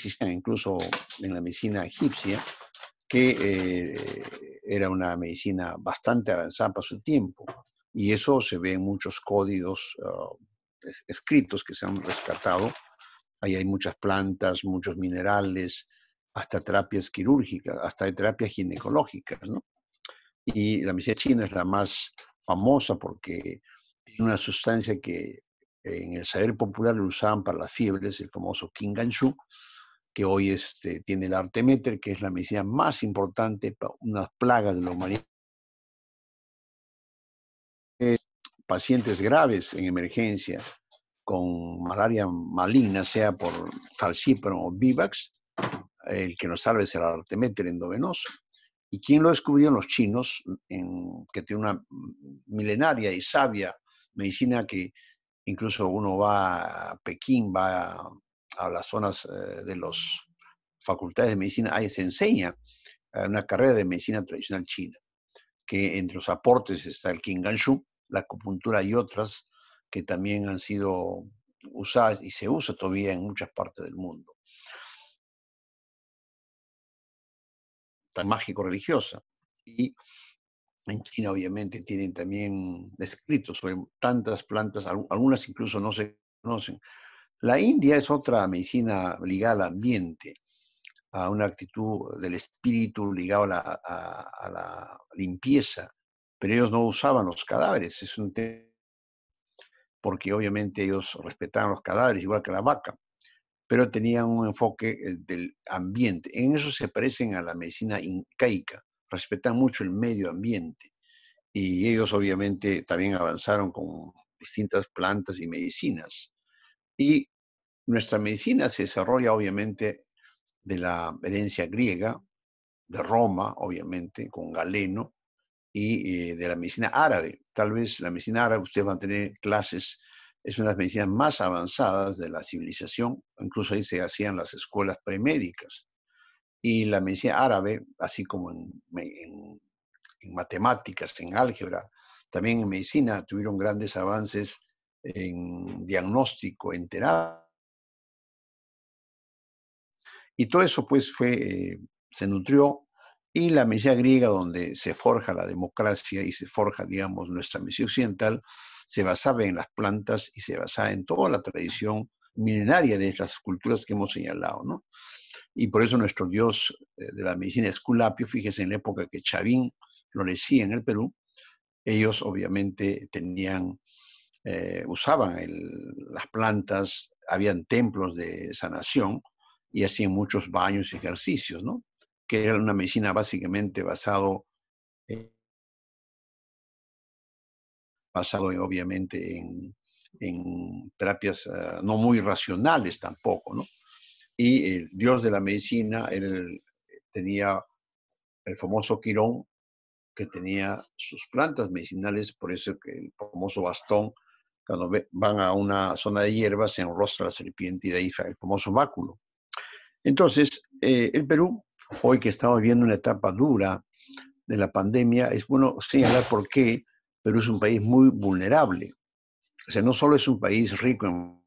existen incluso en la medicina egipcia, que eh, era una medicina bastante avanzada para su tiempo. Y eso se ve en muchos códigos ah, escritos que se han rescatado. Ahí hay muchas plantas, muchos minerales, hasta terapias quirúrgicas, hasta terapias ginecológicas. ¿no? Y la medicina china es la más famosa porque tiene una sustancia que eh, en el saber popular lo usaban para las fiebres, el famoso Kinganshu, que hoy este, tiene el Artemeter, que es la medicina más importante para unas plagas de la humanidad. Eh, pacientes graves en emergencia con malaria maligna, sea por falciparum o vivax, el que nos salve es el Artemeter endovenoso. ¿Y quién lo descubrió? Los chinos, en, que tiene una milenaria y sabia medicina que incluso uno va a Pekín, va a a las zonas eh, de las facultades de medicina, ahí se enseña eh, una carrera de medicina tradicional china, que entre los aportes está el shu, la acupuntura y otras que también han sido usadas y se usa todavía en muchas partes del mundo. Tan mágico religiosa. Y en China obviamente tienen también descritos sobre tantas plantas, algunas incluso no se conocen, la India es otra medicina ligada al ambiente, a una actitud del espíritu ligada a la, limpieza, pero ellos no usaban los cadáveres, es un porque obviamente ellos respetaban los cadáveres igual que la vaca, pero tenían un enfoque eh, del ambiente. En eso se parecen a la medicina incaica, respetan mucho el medio ambiente y ellos obviamente también avanzaron con distintas plantas y medicinas. Y nuestra medicina se desarrolla obviamente de la herencia griega, de Roma, obviamente, con Galeno, y eh, de la medicina árabe. Tal vez la medicina árabe, ustedes van a tener clases, es una de las medicinas más avanzadas de la civilización, incluso ahí se hacían las escuelas premédicas. Y la medicina árabe, así como en matemáticas, en álgebra, también en medicina, tuvieron grandes avances en diagnóstico, en terapia. Y todo eso pues fue, eh, se nutrió y la mesía griega donde se forja la democracia y se forja, digamos, nuestra mesía occidental, se basaba en las plantas y se basaba en toda la tradición milenaria de estas culturas que hemos señalado, ¿no? Y por eso nuestro dios eh, de la medicina Esculapio, fíjese en la época que Chavín florecía en el Perú, ellos obviamente tenían eh, usaban las plantas, habían templos de sanación y hacían muchos baños y ejercicios, ¿no? Que era una medicina básicamente basado, eh, basado eh, obviamente en, terapias ah, no muy racionales tampoco, ¿no? Y el dios de la medicina él, tenía el famoso Quirón, que tenía sus plantas medicinales, por eso el famoso bastón cuando van a una zona de hierbas, se enrostra la serpiente y de ahí el famoso báculo. Entonces, eh, el Perú, hoy que estamos viendo una etapa dura de la pandemia, es bueno señalar por qué Perú es un país muy vulnerable. O sea, no solo es un país rico en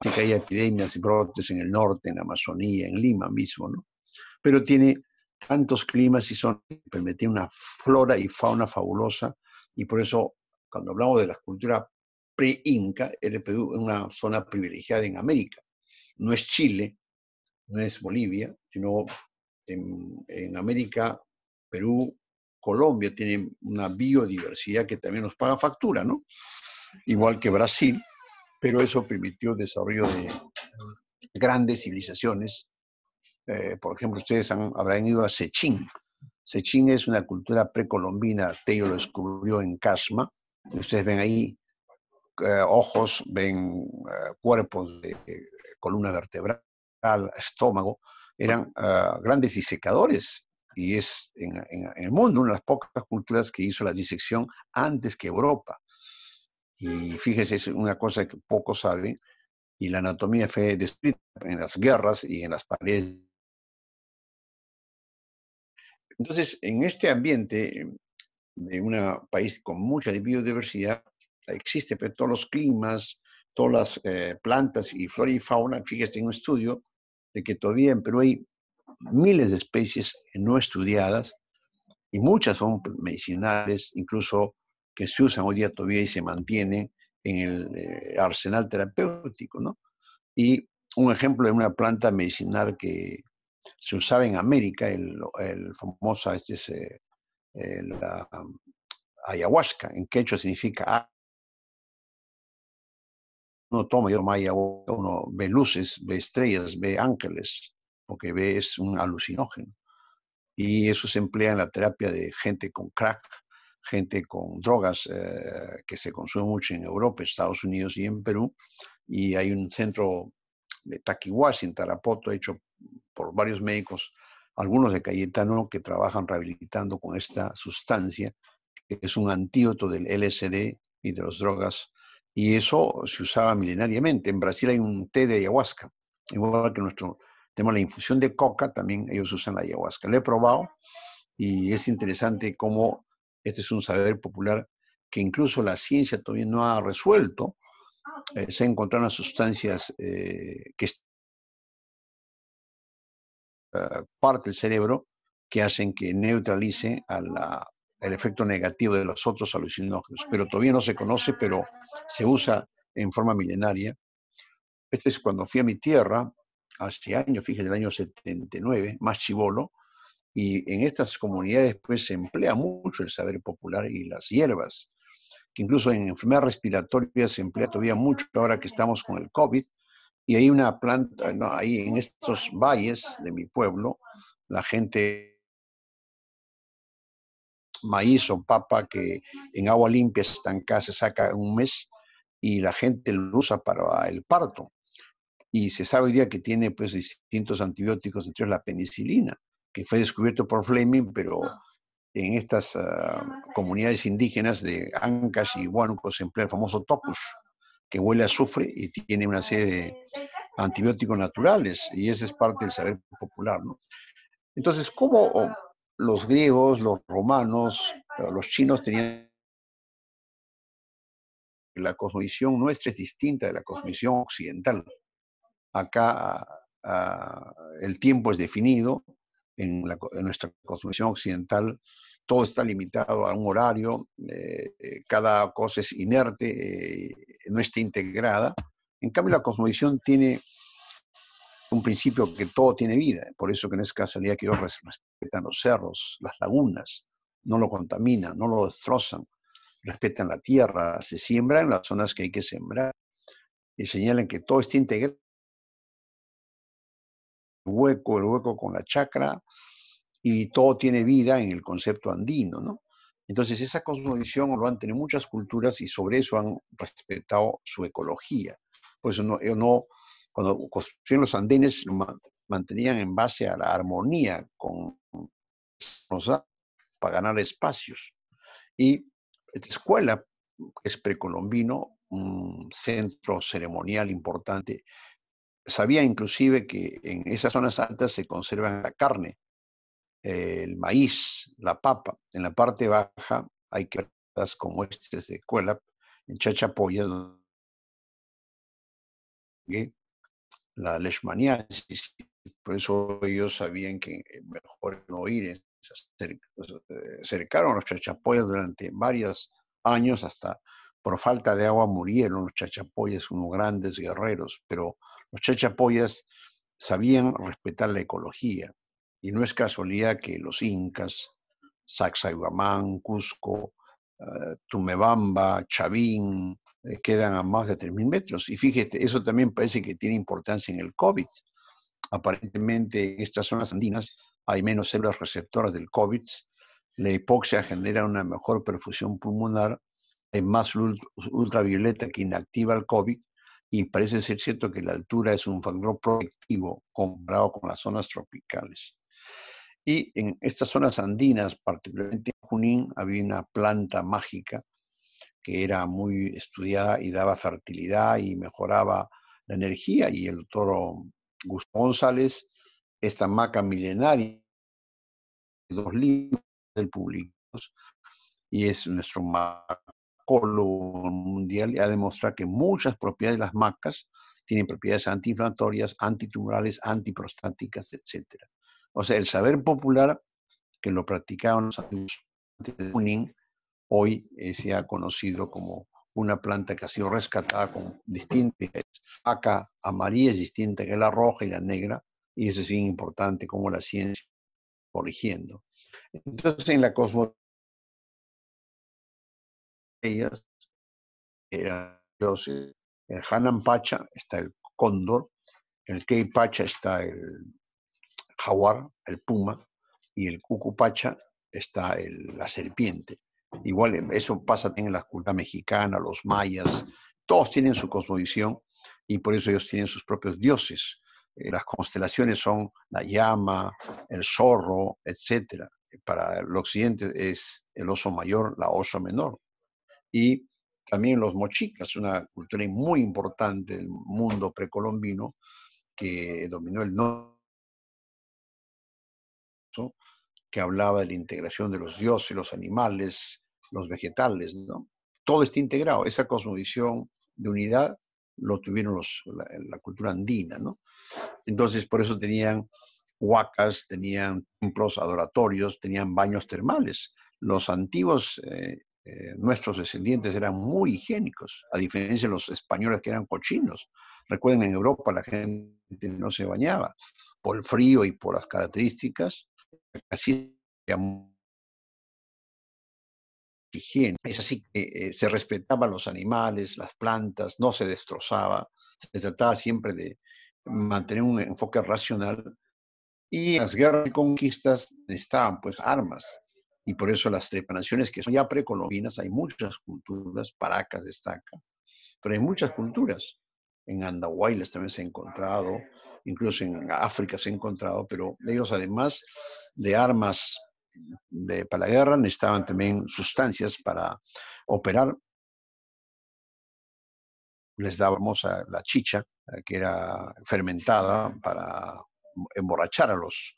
que hay epidemias y brotes en el norte, en la Amazonía, en Lima mismo, ¿no? Pero tiene tantos climas y son, permite una flora y fauna fabulosa y por eso cuando hablamos de la cultura pre-inca, el Perú es una zona privilegiada en América. No es Chile, no es Bolivia, sino en, América, Perú, Colombia tienen una biodiversidad que también nos paga factura, ¿no? Igual que Brasil, pero eso permitió el desarrollo de grandes civilizaciones. Eh, por ejemplo, ustedes han, habrán ido a Sechín. Sechín es una cultura precolombina, Teo lo descubrió en Casma, Ustedes ven ahí eh, ojos, ven eh, cuerpos de eh, columna vertebral, estómago. Eran grandes disecadores y es en, en, el mundo una de las pocas culturas que hizo la disección antes que Europa. Y fíjese, es una cosa que pocos saben, y la anatomía fue descrita en las guerras y en las paredes. Entonces, en este ambiente, de un país con mucha biodiversidad, existe pero todos los climas, todas las eh, plantas y flora y fauna. Fíjese en un estudio de que todavía en Perú hay miles de especies no estudiadas y muchas son medicinales, incluso que se usan hoy día todavía y se mantienen en el eh, arsenal terapéutico, ¿no? Y un ejemplo de una planta medicinal que se usaba en América, el, el famosa este eh, eh, la ayahuasca. En quechua significa ah, uno toma, yo ayahuasca, uno ve luces, ve estrellas, ve ángeles, porque ve es un alucinógeno. Y eso se emplea en la terapia de gente con crack, gente con drogas eh, que se consume mucho en Europa, Estados Unidos y en Perú. Y hay un centro de Takiwasi en Tarapoto hecho por varios médicos algunos de Cayetano que trabajan rehabilitando con esta sustancia, que es un antídoto del LSD y de las drogas, y eso se usaba milenariamente. En Brasil hay un té de ayahuasca, igual que nuestro, tenemos la infusión de coca, también ellos usan la ayahuasca. Lo he probado y es interesante cómo este es un saber popular que incluso la ciencia todavía no ha resuelto. Eh, se encontraron sustancias eh, que eh, parte del cerebro que hacen que neutralice el efecto negativo de los otros alucinógenos. Pero todavía no se conoce, pero se usa en forma milenaria. Este es cuando fui a mi tierra, hace año, fíjese el año 79, más chivolo, y en estas comunidades pues se emplea mucho el saber popular y las hierbas, que incluso en enfermedades respiratorias se emplea todavía mucho ahora que estamos con el COVID, y hay una planta, no, ahí en estos valles de mi pueblo, la gente maíz o papa que en agua limpia estancada se saca un mes y la gente lo usa para el parto. Y se sabe hoy día que tiene pues distintos antibióticos, entre ellos la penicilina, que fue descubierto por Fleming, pero en estas ah, comunidades indígenas de Ancash y Huánuco se emplea el famoso tocush, que huele a azufre y tiene una serie de antibióticos naturales, y ese es parte del saber popular. ¿no? Entonces, ¿cómo los griegos, los romanos, eh, los chinos tenían... La cosmovisión nuestra es distinta de la cosmovisión occidental. Acá ah, ah, el tiempo es definido, en, en nuestra cosmovisión occidental todo está limitado a un horario, eh, eh, cada cosa es inerte, eh, no está integrada. En cambio, la cosmovisión tiene un principio que todo tiene vida, por eso que en esa casualidad que ellos respetan los cerros, las lagunas, no lo contaminan, no lo destrozan, respetan la tierra, se siembran en las zonas que hay que sembrar y señalan que todo está integrado. El hueco, el hueco con la chacra, y todo tiene vida en el concepto andino, ¿no? Entonces, esa cosmovisión lo han tenido muchas culturas y sobre eso han respetado su ecología. Por eso no, eh, cuando construyeron los andenes, lo mantenían en base a la armonía con los para ganar espacios. Y esta escuela es precolombino, un centro ceremonial importante. Sabía inclusive que en esas zonas altas se conserva la carne el maíz, la papa. En la parte baja hay quebradas como estas de cuela en Chachapoyas, la leishmaniasis. Por eso ellos sabían que mejor no ir. Cercaron a los chachapoyas durante varios años hasta por falta de agua murieron los chachapoyas, unos grandes guerreros, pero los chachapoyas sabían respetar la ecología. Y no es casualidad que los incas, Sacsayhuamán, Cusco, eh, Tumebamba, Chavín, eh, quedan a más de 3.000 metros. Y fíjate, eso también parece que tiene importancia en el COVID. Aparentemente en estas zonas andinas hay menos células receptoras del COVID, la hipoxia genera una mejor perfusión pulmonar, hay más luz ultravioleta que inactiva el COVID y parece ser cierto que la altura es un factor protectivo comparado con las zonas tropicales. Y en estas zonas andinas, particularmente en Junín, había una planta mágica que era muy estudiada y daba fertilidad y mejoraba la energía. Y el doctor Gustavo González, esta maca milenaria, dos libros del público, y es nuestro macólogo mundial, y ha demostrado que muchas propiedades de las macas tienen propiedades antiinflamatorias, antitumorales, antiprostáticas, etcétera. O sea, el saber popular que lo practicaban los antiguos hoy se ha conocido como una planta que ha sido rescatada con distintas acá amarilla es distinta que la roja y la negra, y eso es bien importante como la ciencia corrigiendo. Entonces, en la cosmología, ellas, el, el Hanan Pacha está el cóndor, el Kei Pacha está el jaguar, el puma, y el cucupacha está la serpiente. Igual eh, eso pasa también en la cultura mexicana, los mayas, todos tienen su cosmovisión y por eso ellos tienen sus propios dioses. Eh, las constelaciones son la llama, el zorro, etc. Para el occidente es el oso mayor, la oso menor. Y también los mochicas, una cultura muy importante del mundo precolombino que dominó el norte que hablaba de la integración de los dioses, los animales, los vegetales, ¿no? Todo está integrado. Esa cosmovisión de unidad lo tuvieron los, la, cultura andina, ¿no? Entonces, por eso tenían huacas, tenían templos adoratorios, tenían baños termales. Los antiguos, eh, eh, nuestros descendientes, eran muy higiénicos, a diferencia de los españoles que eran cochinos. Recuerden, en Europa la gente no se bañaba por el frío y por las características así Es así que eh, se respetaban los animales, las plantas, no se destrozaba, se trataba siempre de mantener un enfoque racional. Y las guerras y conquistas estaban pues armas. Y por eso las trepanaciones que son ya precolombinas, hay muchas culturas, Paracas destaca, pero hay muchas culturas en Andahuayles también se ha encontrado, incluso en África se ha encontrado, pero ellos además de armas de, para la guerra necesitaban también sustancias para operar. Les dábamos la chicha, eh, que era fermentada para emborrachar a los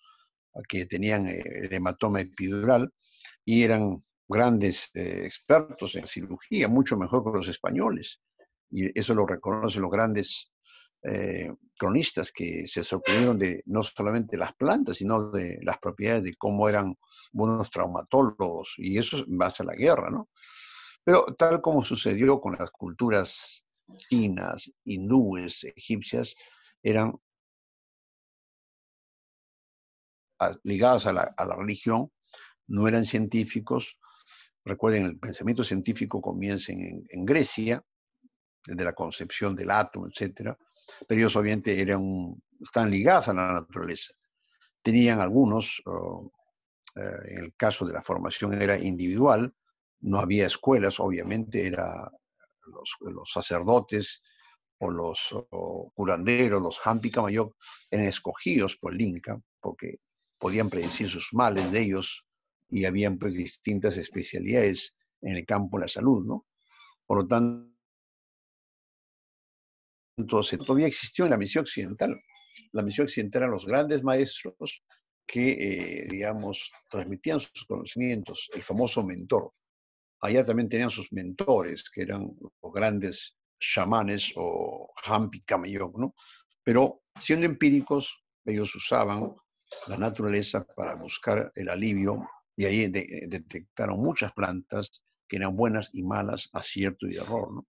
que tenían eh, el hematoma epidural y eran grandes eh, expertos en cirugía, mucho mejor que los españoles y eso lo reconocen los grandes eh, cronistas que se sorprendieron de no solamente las plantas, sino de las propiedades de cómo eran buenos traumatólogos, y eso en base a la guerra, ¿no? Pero tal como sucedió con las culturas chinas, hindúes, egipcias, eran ligadas a la, religión, no eran científicos. Recuerden, el pensamiento científico comienza en Grecia, de la concepción del átomo, etcétera, Pero ellos obviamente eran, están ligados a la naturaleza. Tenían algunos, eh, en el caso de la formación era individual, no había escuelas, obviamente, era los, sacerdotes o los curanderos, los Hampi mayor eran escogidos por el Inca porque podían predecir sus males de ellos y habían pues distintas especialidades en el campo de la salud, ¿no? Por lo tanto, entonces todavía existió en la misión occidental. La misión occidental eran los grandes maestros que, eh, digamos, transmitían sus conocimientos, el famoso mentor. Allá también tenían sus mentores, que eran los grandes chamanes o Hampi Kamayok, ¿no? Pero siendo empíricos, ellos usaban la naturaleza para buscar el alivio y ahí eh, detectaron muchas plantas que eran buenas y malas, acierto y error, ¿no?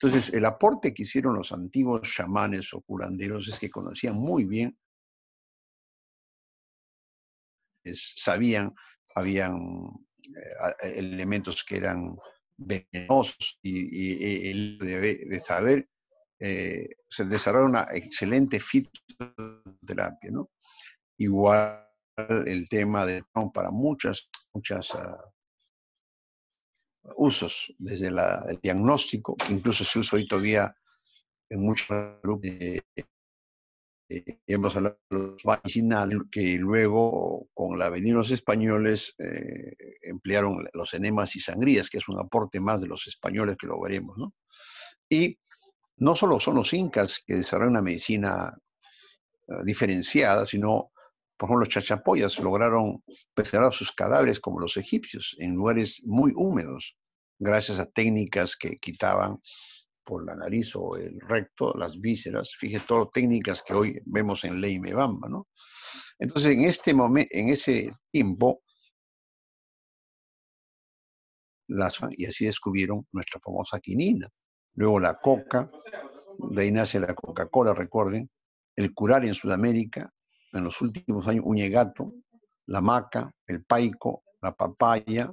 Entonces, el aporte que hicieron los antiguos chamanes o curanderos es que conocían muy bien, sabían, habían eh, eh, elementos que eran venenosos y, el de, de, saber, eh, se desarrolló una excelente fitoterapia, ¿no? Igual el tema de para muchas, muchas ah, usos, desde el diagnóstico, incluso se usa hoy todavía en muchos grupos de, hemos los medicinales que luego con la venida de los españoles eh, emplearon los enemas y sangrías, que es un aporte más de los españoles que lo veremos. ¿no? Y no solo son los incas que desarrollan una medicina eh, diferenciada, sino por ejemplo, los chachapoyas lograron preservar sus cadáveres como los egipcios en lugares muy húmedos, gracias a técnicas que quitaban por la nariz o el recto, las vísceras, fíjate técnicas que hoy vemos en Ley Mebamba, ¿no? Entonces, en este momento, en ese tiempo, y así descubrieron nuestra famosa quinina. Luego la coca, de ahí nace la Coca-Cola, recuerden, el curar en Sudamérica, en los últimos años Uñegato, la maca, el paico, la papaya,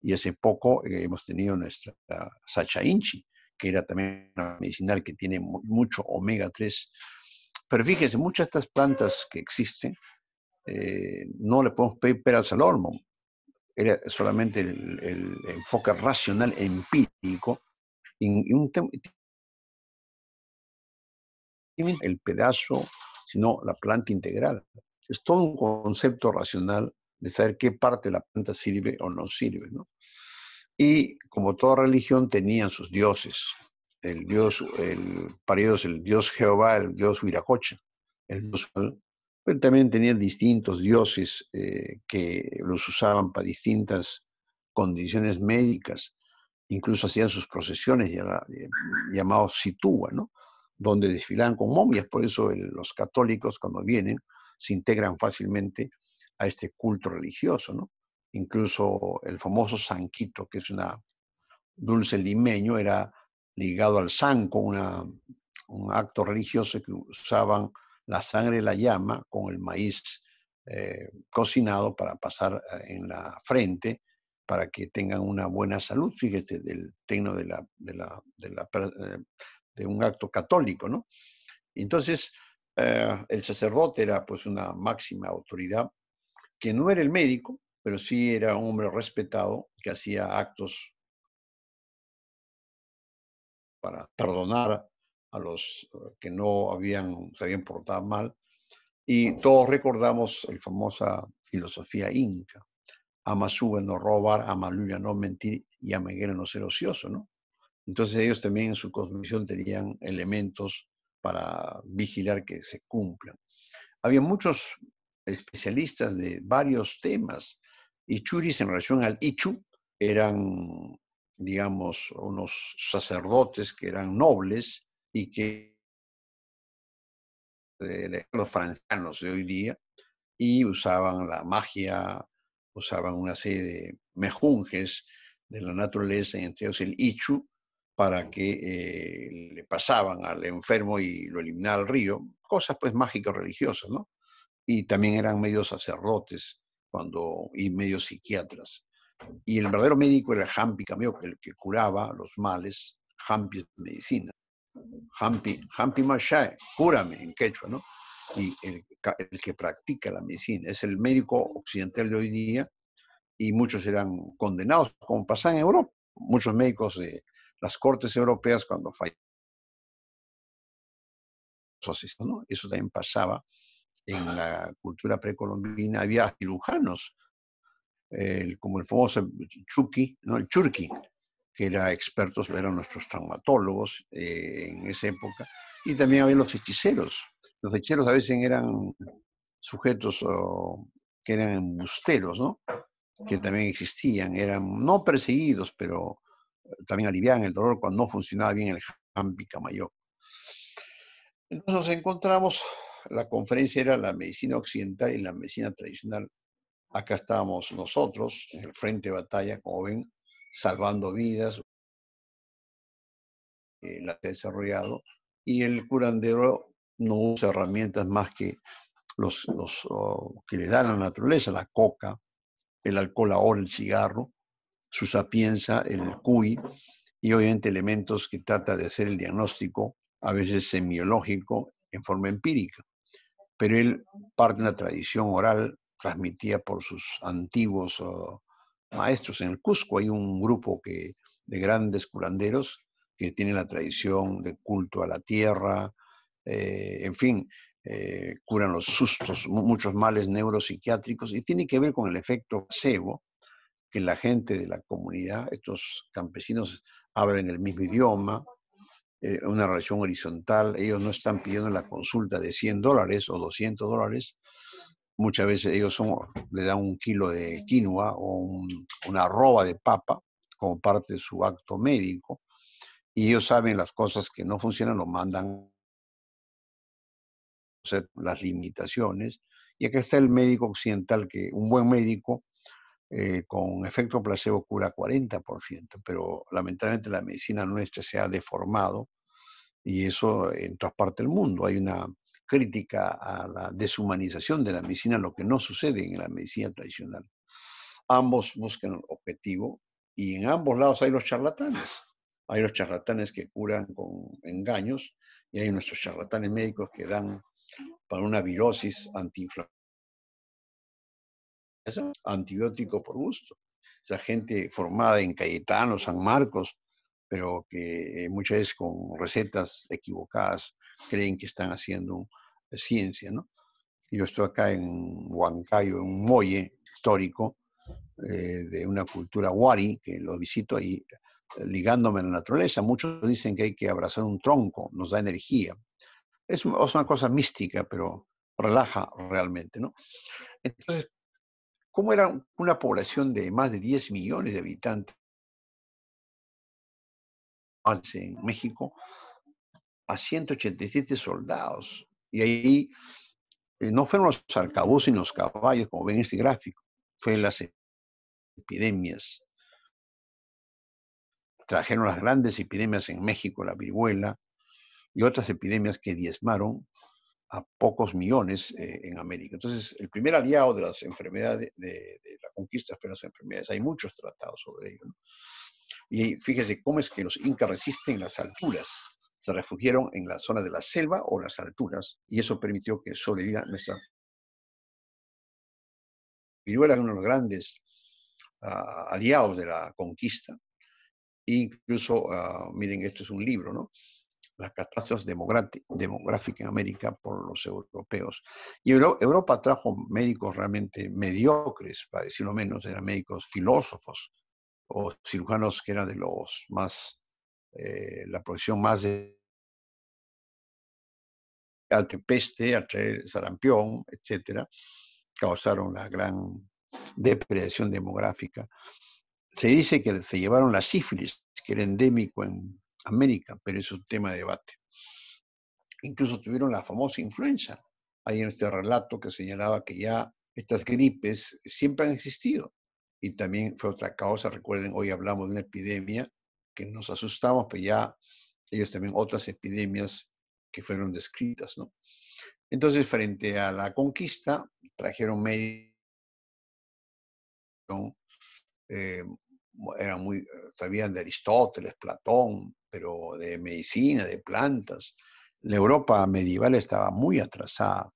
y hace poco eh, hemos tenido nuestra Sacha Inchi, que era también una medicinal que tiene mucho omega 3. Pero fíjense, muchas de estas plantas que existen, eh, no le podemos pedir peras al olmo. Era solamente el, enfoque racional empírico. Y, y un el pedazo sino la planta integral. Es todo un concepto racional de saber qué parte de la planta sirve o no sirve. ¿no? Y como toda religión tenían sus dioses. El dios, el, para el dios Jehová, el dios Huiracocha, el dios pero pues también tenían distintos dioses eh, que los usaban para distintas condiciones médicas, incluso hacían sus procesiones llamados eh, llamados sitúa, ¿no? donde desfilan con momias. Por eso los católicos cuando vienen se integran fácilmente a este culto religioso, Incluso el famoso sanquito, que es una dulce limeño, era ligado al sanco, un acto religioso que usaban la sangre de la llama con el maíz eh, cocinado para pasar eh, en la frente para que tengan una buena salud. Fíjese del tecno de la, eh, de un acto católico, ¿no? Entonces, eh, el sacerdote era pues una máxima autoridad, que no era el médico, pero sí era un hombre respetado que hacía actos para perdonar a los eh, que no habían, se habían portado mal. Y todos recordamos la famosa filosofía inca. Ama sube, no robar, ama luya, no mentir y ama no ser ocioso, ¿no? Entonces ellos también en su comisión tenían elementos para vigilar que se cumplan. Había muchos especialistas de varios temas. y Churis en relación al Ichu eran, digamos, unos sacerdotes que eran nobles y que de los francianos de hoy día y usaban la magia, usaban una serie de mejunjes de la naturaleza, entre ellos el Ichu, para que eh, le pasaban al enfermo y lo eliminaban al río, cosas pues mágicas religiosas, ¿no? Y también eran medios sacerdotes cuando, y medios psiquiatras. Y el verdadero médico era Hampi el que curaba los males, Hampi es medicina. Hampi, Hampi Mashae, cúrame en quechua, ¿no? Y el, que practica la medicina es el médico occidental de hoy día, y muchos eran condenados, como pasaba en Europa. Muchos médicos de las cortes europeas cuando fallaron. Eso también pasaba en la cultura precolombina. Había cirujanos, como el famoso Chucky, ¿no? el Churki, que era expertos, eran nuestros traumatólogos eh, en esa época, y también había los hechiceros. Los hechiceros a veces eran sujetos que eran embusteros, ¿no? que también existían, eran no perseguidos, pero también aliviaban el dolor cuando no funcionaba bien el jampica mayor. Entonces nos encontramos, la conferencia era la medicina occidental y la medicina tradicional. Acá estábamos nosotros, en el frente de batalla, como ven, salvando vidas, eh, la he desarrollado, y el curandero no usa herramientas más que los, los oh, que le dan a la naturaleza, la coca, el alcohol ahora, el cigarro, su sapienza el CUI y obviamente elementos que trata de hacer el diagnóstico, a veces semiológico, en forma empírica. Pero él parte de la tradición oral transmitida por sus antiguos oh, maestros. En el Cusco hay un grupo de grandes curanderos que tienen la tradición de culto a la tierra, eh, en fin, eh, curan los sustos, muchos males neuropsiquiátricos y tiene que ver con el efecto sebo, que la gente de la comunidad, estos campesinos, hablan el mismo idioma, eh, una relación horizontal, ellos no están pidiendo la consulta de 100 dólares o 200 dólares, muchas veces ellos le dan un kilo de quinoa o una arroba de papa como parte de su acto médico, y ellos saben las cosas que no funcionan, lo mandan las limitaciones. Y aquí está el médico occidental, que un buen médico eh, con efecto placebo cura 40%, pero lamentablemente la medicina nuestra se ha deformado y eso en todas partes del mundo. Hay una crítica a la deshumanización de la medicina, lo que no sucede en la medicina tradicional. Ambos buscan el objetivo y en ambos lados hay los charlatanes. Hay los charlatanes que curan con engaños y hay nuestros charlatanes médicos que dan para una virosis antiinflamatoria eso, antibiótico por gusto. Esa gente formada en Cayetano, San Marcos, pero que eh, muchas veces con recetas equivocadas creen que están haciendo eh, ciencia, ¿no? Yo estoy acá en Huancayo, en un muelle histórico eh, de una cultura wari, que lo visito ahí ligándome a la naturaleza. Muchos dicen que hay que abrazar un tronco, nos da energía. Es una cosa mística, pero relaja realmente, ¿no? Entonces, ¿Cómo era una población de más de 10 millones de habitantes en México a 187 soldados? Y ahí eh, no fueron los arcabuzos ni los caballos, como ven en este gráfico, fueron las e-, epidemias. Trajeron las grandes epidemias en México, la viruela y otras epidemias que diezmaron a pocos millones eh, en América. Entonces, el primer aliado de las enfermedades, de, la conquista fue las enfermedades, hay muchos tratados sobre ello. Y fíjese cómo es que los incas resisten las alturas. Se refugiaron en la zona de la selva o las alturas, y eso permitió que sobreviviera nuestra viruela, uno de los grandes ah, aliados de la conquista. incluso, ah, miren, esto es un libro, ¿no? las catástrofes demográficas en América por los europeos. Y Europa trajo médicos realmente mediocres, para decirlo menos, eran médicos filósofos o cirujanos que eran de los más, eh, la profesión más de peste, atraer sarampión, etcétera, causaron la gran depredación demográfica. Se dice que se llevaron la sífilis, que era endémico en América, pero es un tema de debate. Incluso tuvieron la famosa influenza. ahí en este relato que señalaba que ya estas gripes siempre han existido y también fue otra causa. Recuerden, hoy hablamos de una epidemia que nos asustamos, pero ya ellos también otras epidemias que fueron descritas, ¿no? Entonces, frente a la conquista, trajeron medios eh, eran muy, eh, sabían de Aristóteles, Platón, pero de medicina, de plantas. La Europa medieval estaba muy atrasada,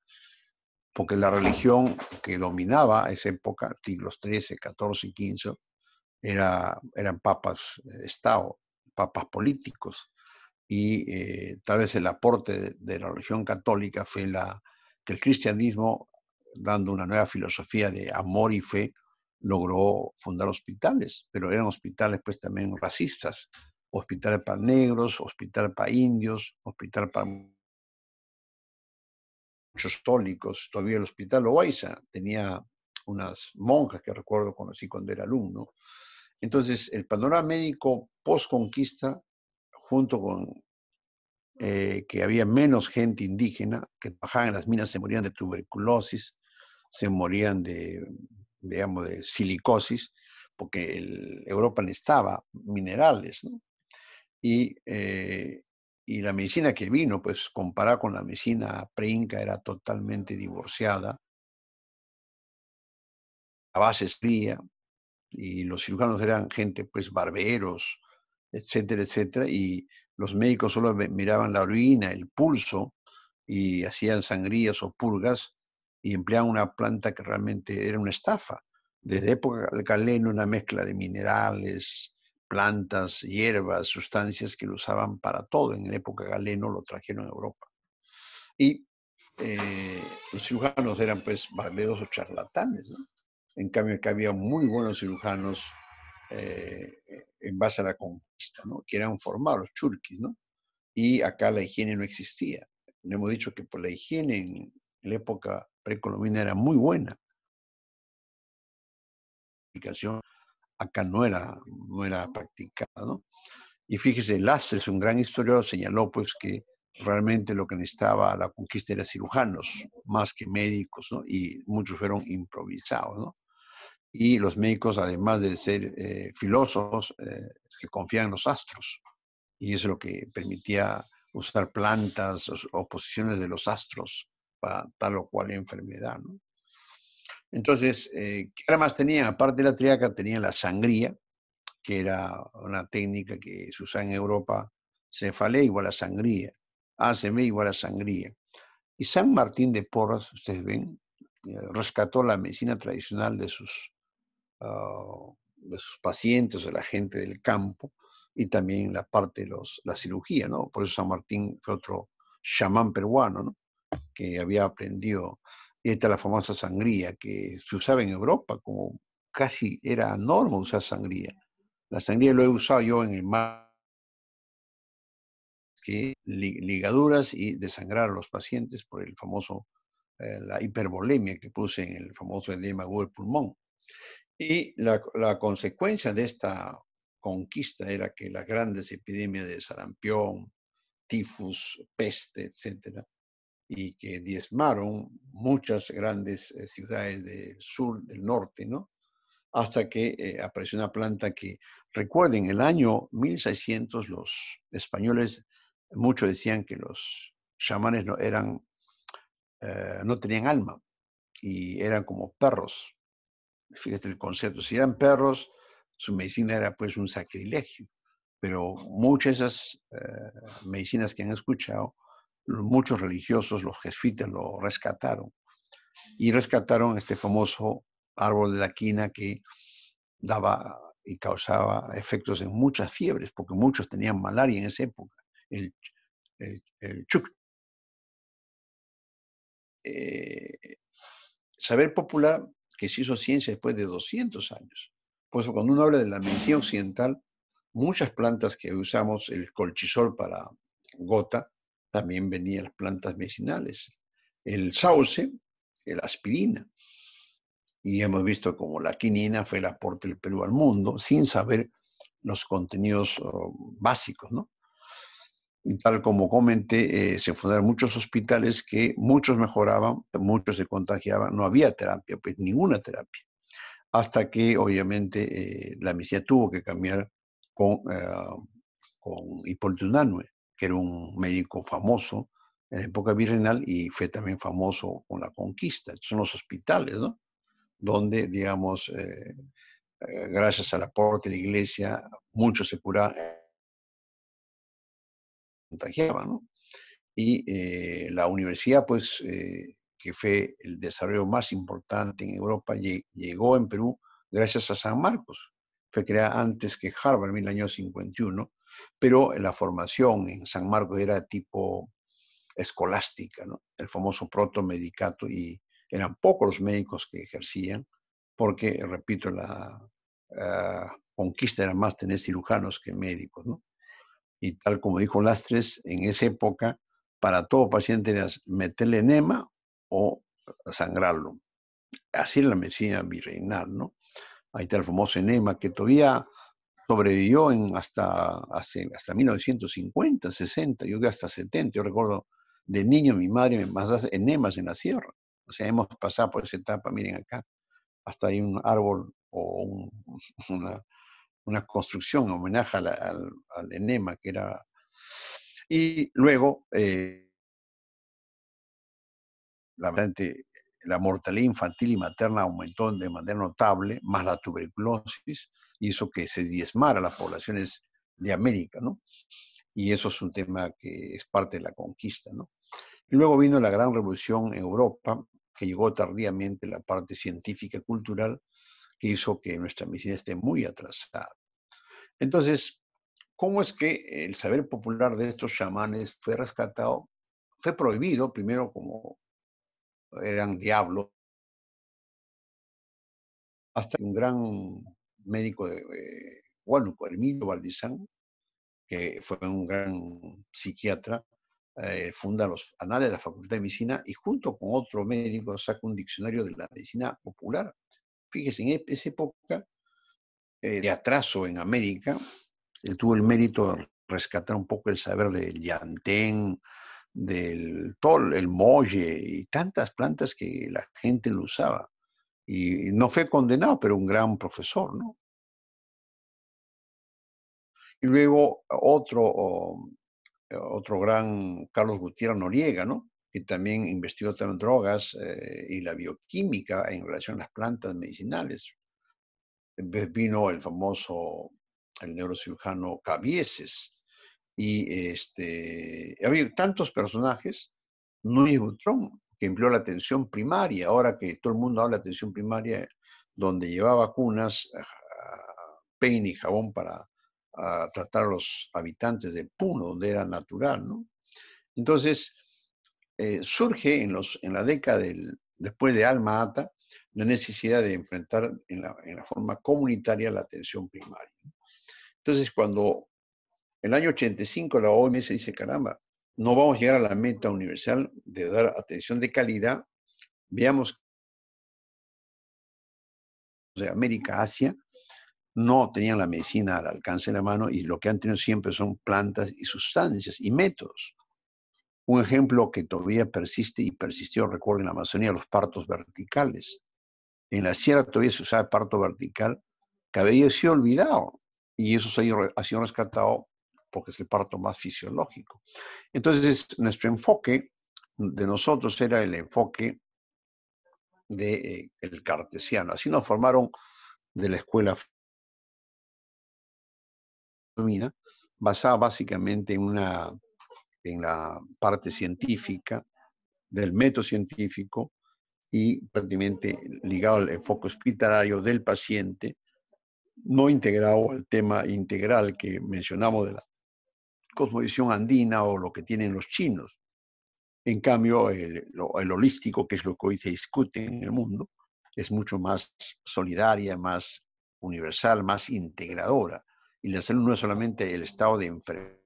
porque la religión que dominaba esa época, siglos XIII, XIV y XV, eran papas de eh, Estado, papas políticos. Y eh, tal vez el aporte de, la religión católica fue la, que el cristianismo, dando una nueva filosofía de amor y fe, logró fundar hospitales, pero eran hospitales pues también racistas, hospital para negros, hospital para indios, hospital para muchos tólicos todavía el hospital Oaiza tenía unas monjas que recuerdo conocí cuando era alumno. Entonces, el panorama médico post-conquista, junto con eh, que había menos gente indígena que trabajaba en las minas, se morían de tuberculosis, se morían de digamos, de silicosis, porque el, Europa necesitaba minerales, ¿no? Y, eh, y la medicina que vino, pues comparada con la medicina preinca, era totalmente divorciada. La base es fría y los cirujanos eran gente, pues barberos, etcétera, etcétera, y los médicos solo miraban la orina, el pulso, y hacían sangrías o purgas y empleaban una planta que realmente era una estafa. Desde época galeno una mezcla de minerales, plantas, hierbas, sustancias que lo usaban para todo. En la época Galeno lo trajeron a Europa. Y eh, los cirujanos eran pues barberos o charlatanes. ¿no? En cambio, acá había muy buenos cirujanos eh, en base a la conquista, ¿no? que eran formados, churquis, ¿no? Y acá la higiene no existía. hemos dicho que por pues, la higiene en la época precolombina era muy buena. Acá no era, no era practicada, Y fíjese, es un gran historiador, señaló pues que realmente lo que necesitaba la conquista eran cirujanos, más que médicos, Y muchos fueron improvisados, Y los médicos, además de ser eh, filósofos, eh, que confían en los astros. Y eso es lo que permitía usar plantas o posiciones de los astros para tal o cual enfermedad. ¿no? Entonces, eh, ¿qué más tenía? Aparte de la triaca, tenía la sangría, que era una técnica que se usaba en Europa, cefalea igual a sangría, ACM igual a sangría. Y San Martín de Porras, ustedes ven, eh, rescató la medicina tradicional de sus, pacientes, ah, de sus pacientes de la gente del campo y también la parte de los, la cirugía, ¿no? Por eso San Martín fue otro chamán peruano, ¿no? que había aprendido, y esta la famosa sangría que se usaba en Europa, como casi era norma usar sangría. La sangría lo he usado yo en el mar, que ligaduras y desangrar a los pacientes por el famoso, eh, la hipervolemia que puse en el famoso edema del pulmón. Y la, la consecuencia de esta conquista era que las grandes epidemias de sarampión, tifus, peste, etcétera, y que diezmaron muchas grandes eh, ciudades del sur, del norte, ¿no? Hasta que eh, apareció una planta que, recuerden, el año 1600 los españoles, muchos decían que los chamanes no eran, eh, no tenían alma y eran como perros. Fíjate el concepto, si eran perros, su medicina era pues un sacrilegio, pero muchas de esas medicinas que han escuchado muchos religiosos, los jesuitas, lo rescataron. Y rescataron este famoso árbol de la quina que daba y causaba efectos en muchas fiebres, porque muchos tenían malaria en esa época, el, el, chuc. Eh, saber popular que se hizo ciencia después de 200 años. Por eso cuando uno habla de la medicina occidental, muchas plantas que usamos, el colchisol para gota, también venían las plantas medicinales, el sauce, el aspirina. Y hemos visto cómo la quinina fue el aporte del Perú al mundo, sin saber los contenidos oh, básicos, Y tal como comenté, eh, se fundaron muchos hospitales que muchos mejoraban, muchos se contagiaban, no había terapia, pues ninguna terapia. Hasta que obviamente eh, la medicina tuvo que cambiar con, eh, Hipólito que era un médico famoso en época virreinal y fue también famoso con la conquista. Son los hospitales, ¿no? Donde, digamos, eh, eh, gracias al aporte de la iglesia, muchos se curaban, contagiaban, ¿no? Y eh, la universidad, pues, que fue el desarrollo más importante en Europa, llegó en Perú gracias a San Marcos. Fue creada antes que Harvard en el año 51 pero la formación en San Marcos era tipo escolástica, el famoso proto-medicato, y eran pocos los médicos que ejercían, porque, repito, la ah, conquista era más tener cirujanos que médicos. Y tal como dijo Lastres, en esa época, para todo paciente era meterle enema o sangrarlo. Así era la medicina virreinal, ¿no? Ahí está el famoso enema, que todavía sobrevivió en hasta, hasta 1950, 60, yo que hasta 70, yo recuerdo de niño mi madre me mandaba enemas en la sierra. O sea, hemos pasado por esa etapa, miren acá, hasta hay un árbol o una, una, construcción en homenaje al, al, enema que era... Y luego, eh, la mortalidad infantil y materna aumentó de manera notable, más la tuberculosis, hizo que se diezmara las poblaciones de América, ¿no? Y eso es un tema que es parte de la conquista, ¿no? Y luego vino la gran revolución en Europa, que llegó tardíamente la parte científica y cultural, que hizo que nuestra medicina esté muy atrasada. Entonces, ¿cómo es que el saber popular de estos chamanes fue rescatado? Fue prohibido, primero como eran diablos, hasta un gran médico de eh, Huánuco, Valdizán, que fue un gran psiquiatra, eh, funda los anales de la Facultad de Medicina y junto con otro médico saca un diccionario de la medicina popular. Fíjense, e, en esa época eh, de atraso en América, él tuvo el mérito de rescatar un poco el saber del yantén, del tol, el molle y tantas plantas que la gente lo usaba. Y no fue condenado, pero un gran profesor, ¿no? Y luego otro, eh, otro gran Carlos Gutiérrez Noriega, ¿no? que también investigó también drogas eh, y la bioquímica en relación a las plantas medicinales. vino el famoso, el neurocirujano Cavieses. Y este, había tantos personajes, no un Butrón que empleó la atención primaria, ahora que todo el mundo habla de atención primaria, donde llevaba vacunas, eh, peine y jabón para tratar a los habitantes de Puno, donde era natural. Entonces, eh, surge en, los, en la década del, después de Alma Ata la necesidad de enfrentar en la, en la forma comunitaria la atención primaria. Entonces, cuando en el año 85 la OMS dice, caramba, no vamos a llegar a la meta universal de dar atención de calidad. Veamos de América, Asia, no tenían la medicina al alcance de la mano y lo que han tenido siempre son plantas y sustancias y métodos. Un ejemplo que todavía persiste y persistió, recuerden, en la Amazonía, los partos verticales. En la sierra todavía se usaba parto vertical, que había sido olvidado y eso ha sido rescatado porque es el parto más fisiológico. Entonces, nuestro enfoque de nosotros era el enfoque del de, eh, el cartesiano. Así nos formaron de la escuela basada básicamente en, una, en la parte científica, del método científico y prácticamente ligado al enfoque hospitalario del paciente, no integrado al tema integral que mencionamos de la cosmovisión andina o lo que tienen los chinos. En cambio, el, holístico, que es lo que hoy se discute en el mundo, es mucho más solidaria, más universal, más integradora. Y la salud no es solamente el estado de enfermedad.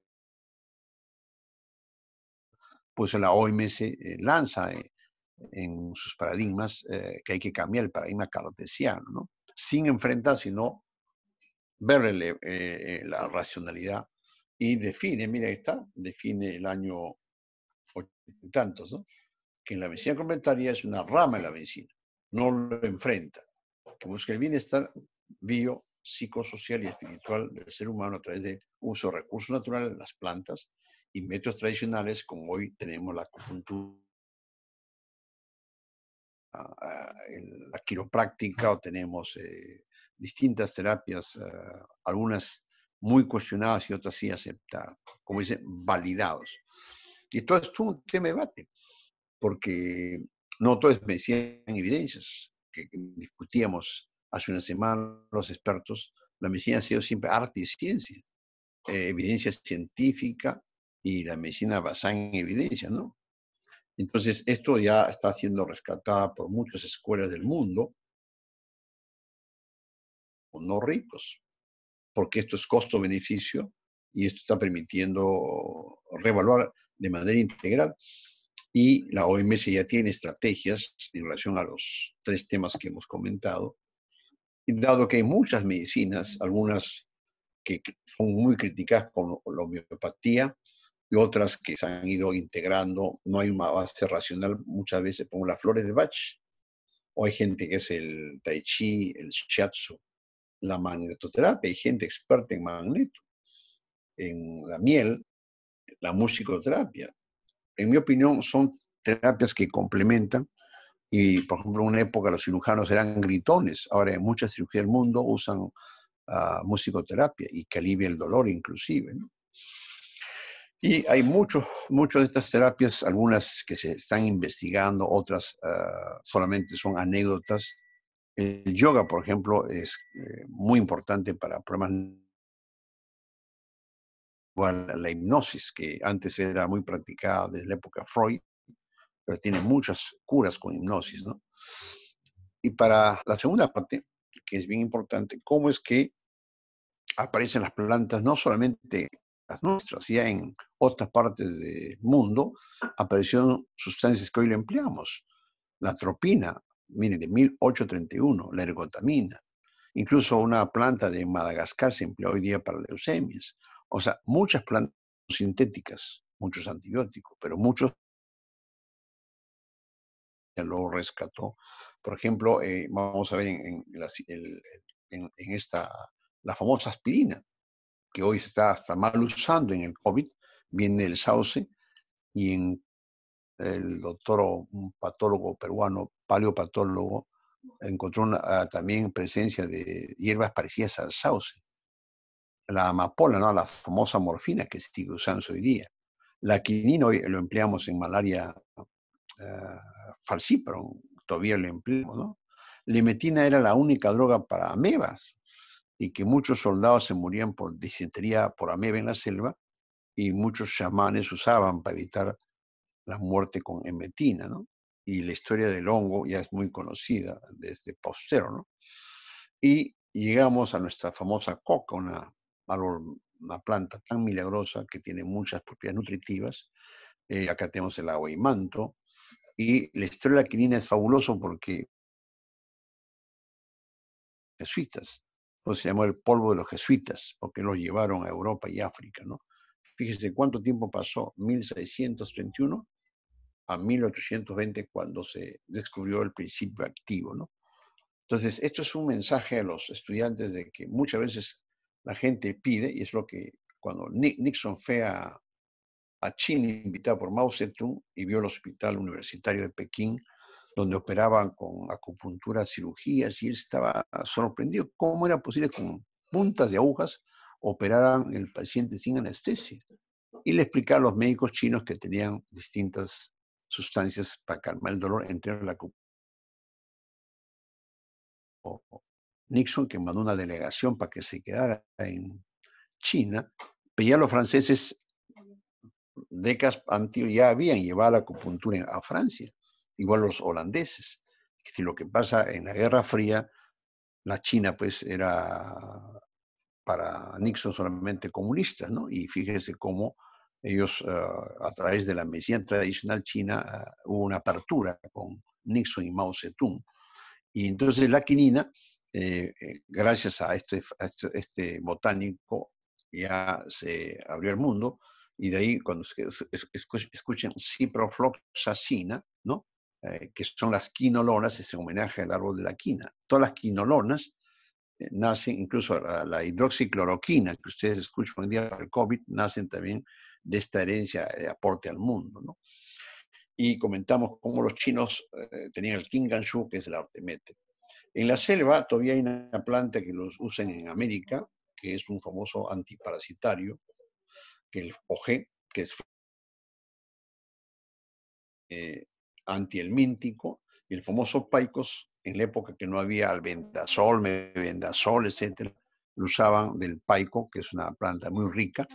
Pues la OMS eh, lanza eh, en sus paradigmas eh, que hay que cambiar el paradigma cartesiano, ¿no? sin enfrentar, sino verle la racionalidad y define, mira, está, define el año y tantos, ¿no? que la medicina complementaria es una rama de la medicina, no lo enfrenta, como que busca el bienestar bio, psicosocial y espiritual del ser humano a través de uso de recursos naturales, las plantas y métodos tradicionales como hoy tenemos la acupuntura, ah, ah, la quiropráctica o tenemos eh, distintas terapias, ah, algunas muy cuestionadas y otras sí aceptadas, como dicen, validados. Y esto es un tema de debate, porque no todos me en evidencias que discutíamos hace una semana los expertos. La medicina ha sido siempre arte y ciencia, eh, evidencia científica y la medicina basada en evidencia, ¿no? Entonces, esto ya está siendo rescatada por muchas escuelas del mundo, no ricos, porque esto es costo-beneficio y esto está permitiendo revaluar de manera integral. Y la OMS ya tiene estrategias en relación a los tres temas que hemos comentado. Y dado que hay muchas medicinas, algunas que son muy críticas con la homeopatía y otras que se han ido integrando, no hay una base racional muchas veces, pongo las flores de Bach, o hay gente que es el tai chi, el shiatsu, la magnetoterapia. Hay gente experta en magneto, en la miel, la musicoterapia. En mi opinión, son terapias que complementan. Y, por ejemplo, en una época los cirujanos eran gritones. Ahora, en muchas cirugías del mundo usan ah, musicoterapia y que alivia el dolor inclusive. Y hay muchos, muchas de estas terapias, algunas que se están investigando, otras ah, solamente son anécdotas el yoga, por ejemplo, es eh, muy importante para problemas la hipnosis, que antes era muy practicada desde la época Freud, pero tiene muchas curas con hipnosis, Y para la segunda parte, que es bien importante, cómo es que aparecen las plantas, no solamente las nuestras, ya en otras partes del mundo aparecieron sustancias que hoy le empleamos. La tropina miren, de 1831, la ergotamina. Incluso una planta de Madagascar se emplea hoy día para leucemias. O sea, muchas plantas sintéticas, muchos antibióticos, pero muchos lo rescató. Por ejemplo, eh, vamos a ver en, esta, la famosa aspirina, que hoy está hasta mal usando en el COVID, viene el sauce, y en el doctor, un patólogo peruano, paleopatólogo, encontró ah, también presencia de hierbas parecidas al sauce, la amapola, ¿no? la famosa morfina que sigue usando hoy día. La quinina hoy lo empleamos en malaria ah, falciparum, todavía lo empleamos, ¿no? Limetina era la única droga para amebas y que muchos soldados se morían por disentería por ameba en la selva y muchos chamanes usaban para evitar la muerte con emetina, ¿no? y la historia del hongo ya es muy conocida desde Postero, ¿no? Y llegamos a nuestra famosa coca, una, planta tan milagrosa que tiene muchas propiedades nutritivas. Eh, acá tenemos el agua y manto. Y la historia de la quinina es fabulosa porque jesuitas, pues se llamó el polvo de los jesuitas, porque lo llevaron a Europa y África, ¿no? Fíjese cuánto tiempo pasó, 1631, a 1820 cuando se descubrió el principio activo. ¿no? Entonces, esto es un mensaje a los estudiantes de que muchas veces la gente pide, y es lo que cuando Nixon fue a, a China invitado por Mao Zedong y vio el hospital universitario de Pekín, donde operaban con acupuntura, cirugías, y él estaba sorprendido cómo era posible con puntas de agujas operaran el paciente sin anestesia. Y le explicaron a los médicos chinos que tenían distintas sustancias para calmar el dolor, entre la Nixon, que mandó una delegación para que se quedara en China, pero ya los franceses décadas antes ya habían llevado la acupuntura a Francia, igual los holandeses. Lo que pasa en la Guerra Fría, la China pues era para Nixon solamente comunista, ¿no? Y fíjese cómo ellos eh, a través de la medicina tradicional china eh, hubo una apertura con Nixon y Mao Zedong. Y entonces la quinina, eh, gracias este, a este, este, botánico, ya se abrió el mundo. Y de ahí, cuando escuchen ciprofloxacina, ¿no? que son las quinolonas, es en homenaje al árbol de la quina. Todas las quinolonas nacen, incluso la, hidroxicloroquina, que ustedes escuchan hoy día el COVID, nacen también de esta herencia de eh, aporte al mundo. Y comentamos cómo los chinos eh, tenían el Kinganshu, que es la artemete. En la selva todavía hay una planta que los usan en América, que es un famoso antiparasitario, que el OG, que es eh, antihelmíntico, y el famoso paicos, en la época que no había albendazol, mebendazol, etc., lo usaban del paico, que es una planta muy rica,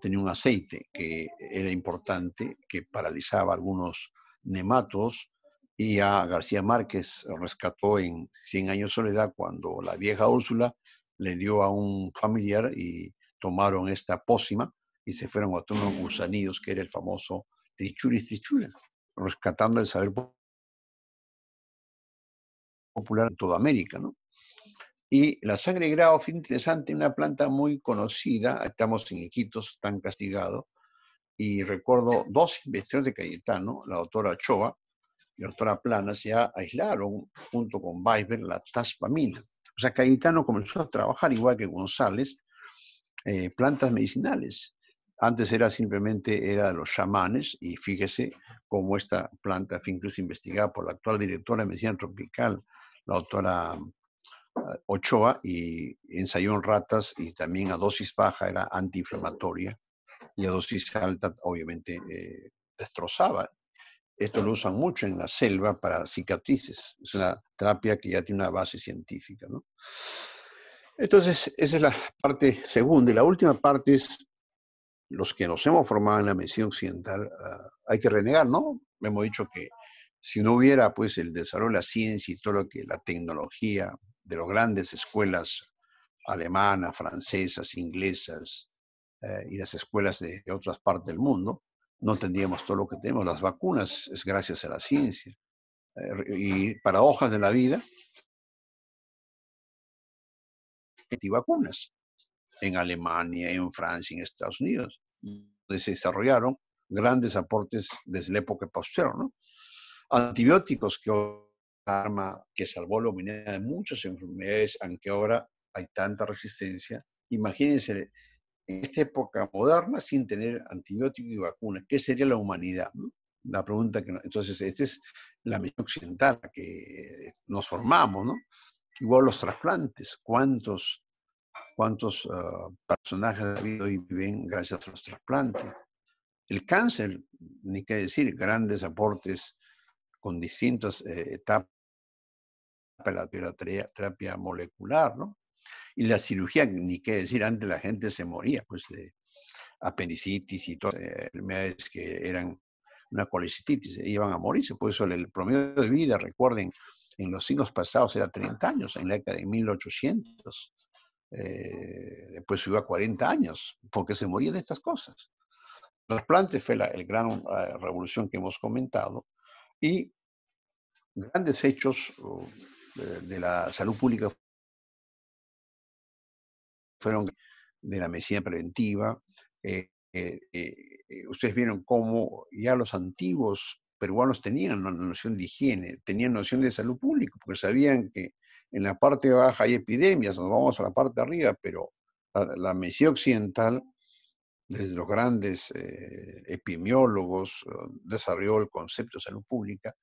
tenía un aceite que era importante, que paralizaba algunos nematos, y a García Márquez rescató en 100 años de soledad cuando la vieja Úrsula le dio a un familiar y tomaron esta pócima y se fueron a unos gusanillos que era el famoso trichuris trichura, rescatando el saber popular en toda América, ¿no? Y la sangre fue interesante, una planta muy conocida, estamos en Iquitos, tan castigado, y recuerdo dos investigadores de Cayetano, la doctora Choa y la doctora Plana, se aislaron junto con Weisberg la taspamina. O sea, Cayetano comenzó a trabajar igual que González, eh, plantas medicinales. Antes era simplemente era de los chamanes y fíjese cómo esta planta fue incluso investigada por la actual directora de medicina tropical, la doctora Ochoa y ensayó en ratas y también a dosis baja era antiinflamatoria y a dosis alta obviamente eh, destrozaba. Esto lo usan mucho en la selva para cicatrices. Es una terapia que ya tiene una base científica. Entonces, esa es la parte segunda. Y la última parte es, los que nos hemos formado en la medicina occidental, ah, hay que renegar, ¿no? Hemos dicho que si no hubiera pues el desarrollo de la ciencia y todo lo que la tecnología de las grandes escuelas alemanas, francesas, inglesas eh, y las escuelas de, otras partes del mundo, no tendríamos todo lo que tenemos. Las vacunas es gracias a la ciencia. Eh, y para hojas de la vida, vacunas en Alemania, en Francia, en Estados Unidos, donde se desarrollaron grandes aportes desde la época posterior. Antibióticos que hoy arma que salvó la humanidad de muchas enfermedades, aunque ahora hay tanta resistencia. Imagínense, en esta época moderna, sin tener antibióticos y vacunas, ¿qué sería la humanidad? La pregunta que... entonces, esta es la misión occidental que nos formamos, ¿no? Igual los trasplantes, ¿cuántos, cuántos ah, personajes ha y viven gracias a los trasplantes? El cáncer, ni qué decir, grandes aportes con distintas eh, etapas la terapia, molecular, ¿no? Y la cirugía, ni qué decir, antes la gente se moría, pues de apendicitis y todas las enfermedades que eran una colecistitis, iban a morirse, por eso el promedio de vida, recuerden, en los siglos pasados era 30 años, en la década de 1800, eh, después subió a 40 años, porque se moría de estas cosas. Los plantes fue la gran ah, revolución que hemos comentado y grandes hechos de la salud pública fueron de la medicina preventiva. Eh, eh, eh, ustedes vieron cómo ya los antiguos peruanos tenían una noción de higiene, tenían noción de salud pública, porque sabían que en la parte baja hay epidemias, nos vamos a la parte de arriba, pero la, la medicina occidental, desde los grandes epidemiólogos, desarrolló el concepto de salud pública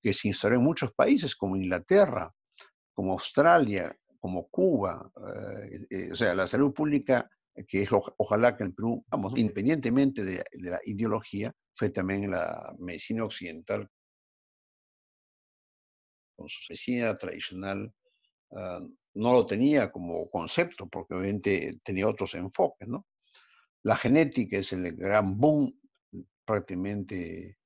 que se instaló en muchos países como Inglaterra, como Australia, como Cuba. Eh, eh, o sea, la salud pública, eh, que es ojalá que el Perú, vamos, independientemente de, la ideología, fue también la medicina occidental con su medicina tradicional ah, no lo tenía como concepto, porque obviamente tenía otros enfoques, ¿no? La genética es el gran boom prácticamente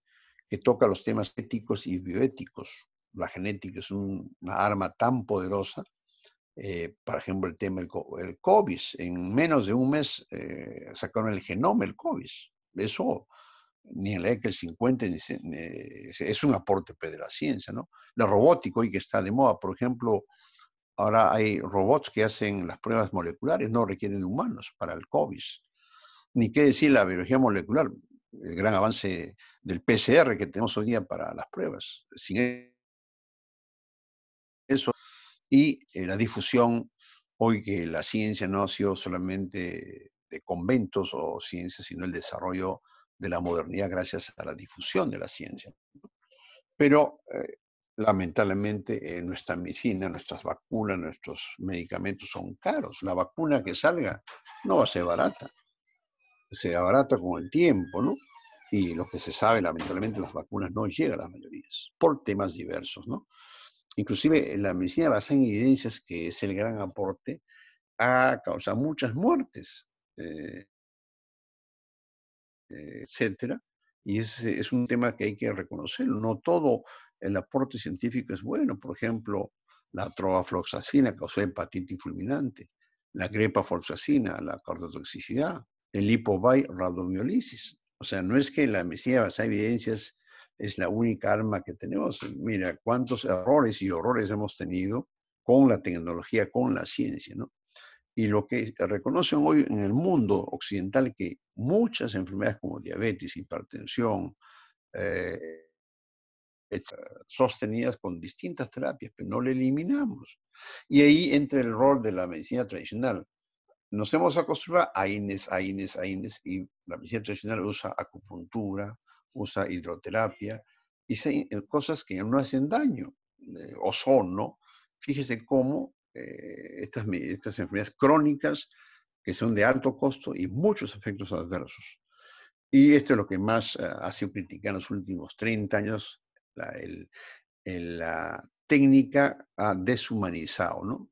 toca los temas éticos y bioéticos. La genética es una arma tan poderosa. Eh, por ejemplo, el tema del COVID. En menos de un mes eh, sacaron el genoma el COVID. Eso ni en la década del 50 es un aporte pues, de la ciencia. ¿no? La robótica hoy que está de moda, por ejemplo, ahora hay robots que hacen las pruebas moleculares, no requieren humanos para el COVID. Ni qué decir la biología molecular el gran avance del PCR que tenemos hoy día para las pruebas. eso, y eh, la difusión hoy que la ciencia no ha sido solamente de conventos o ciencia, sino el desarrollo de la modernidad gracias a la difusión de la ciencia. Pero eh, lamentablemente eh, nuestra medicina, nuestras vacunas, nuestros medicamentos son caros. La vacuna que salga no va a ser barata se abarata con el tiempo, ¿no? Y lo que se sabe, lamentablemente, las vacunas no llegan a las mayorías, por temas diversos, ¿no? Inclusive la medicina basada en evidencias, que es el gran aporte, ha causado muchas muertes, eh, etcétera. Y es, es un tema que hay que reconocerlo. No todo el aporte científico es bueno. Por ejemplo, la trovafloxacina causó hepatitis fulminante, la grepa la cardiotoxicidad el hipo by O sea, no es que la medicina basada en evidencias es la única arma que tenemos. Mira cuántos errores y horrores hemos tenido con la tecnología, con la ciencia, Y lo que reconocen hoy en el mundo occidental que muchas enfermedades como diabetes, hipertensión, eh, sostenidas con distintas terapias, pero no le eliminamos. Y ahí entra el rol de la medicina tradicional nos hemos acostumbrado a Ines, a Ines, a Ines, y la medicina tradicional usa acupuntura, usa hidroterapia, y eh, cosas que no hacen daño, eh, o son, ¿no? Fíjese cómo eh, estas, estas enfermedades crónicas, que son de alto costo y muchos efectos adversos. Y esto es lo que más ha sido criticado en los últimos 30 años, la, técnica ha deshumanizado, ¿no?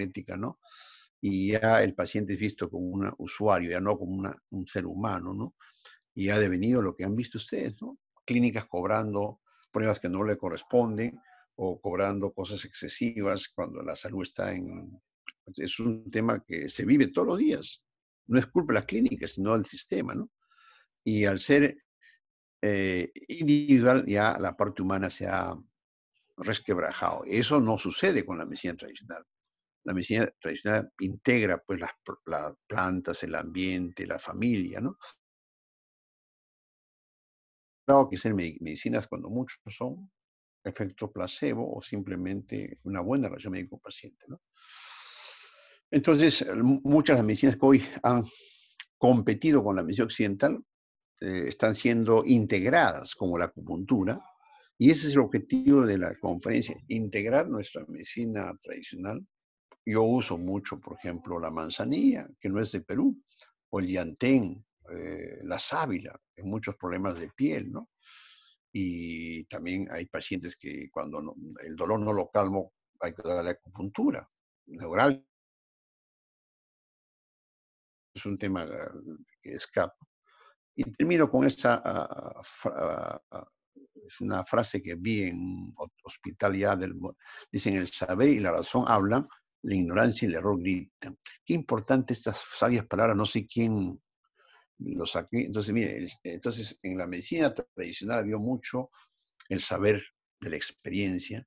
ética ¿no? y ya el paciente es visto como un usuario, ya no como un ser humano, ¿no? Y ha devenido lo que han visto ustedes, ¿no? Clínicas cobrando pruebas que no le corresponden o cobrando cosas excesivas cuando la salud está en... Es un tema que se vive todos los días. No es culpa de las clínicas, sino del sistema, ¿no? Y al ser eh, individual, ya la parte humana se ha resquebrajado. Eso no sucede con la medicina tradicional la medicina tradicional integra pues las, plantas, el ambiente, la familia, ¿no? Claro que ser medicinas cuando muchos son efecto placebo o simplemente una buena relación médico-paciente, Entonces, muchas de las medicinas que hoy han competido con la medicina occidental eh, están siendo integradas como la acupuntura, y ese es el objetivo de la conferencia, integrar nuestra medicina tradicional yo uso mucho, por ejemplo, la manzanilla, que no es de Perú, o el llantén, eh, la sábila, en muchos problemas de piel, ¿no? Y también hay pacientes que cuando el dolor no lo calmo, hay que darle acupuntura neural. Es un tema que escapa. Y termino con esta ah, ah, ah, es una frase que vi en hospital ya, del, dicen el saber y la razón hablan, la ignorancia y el error gritan. Qué importante estas sabias palabras, no sé quién los Entonces, mire, en la medicina tradicional había mucho el saber de la experiencia,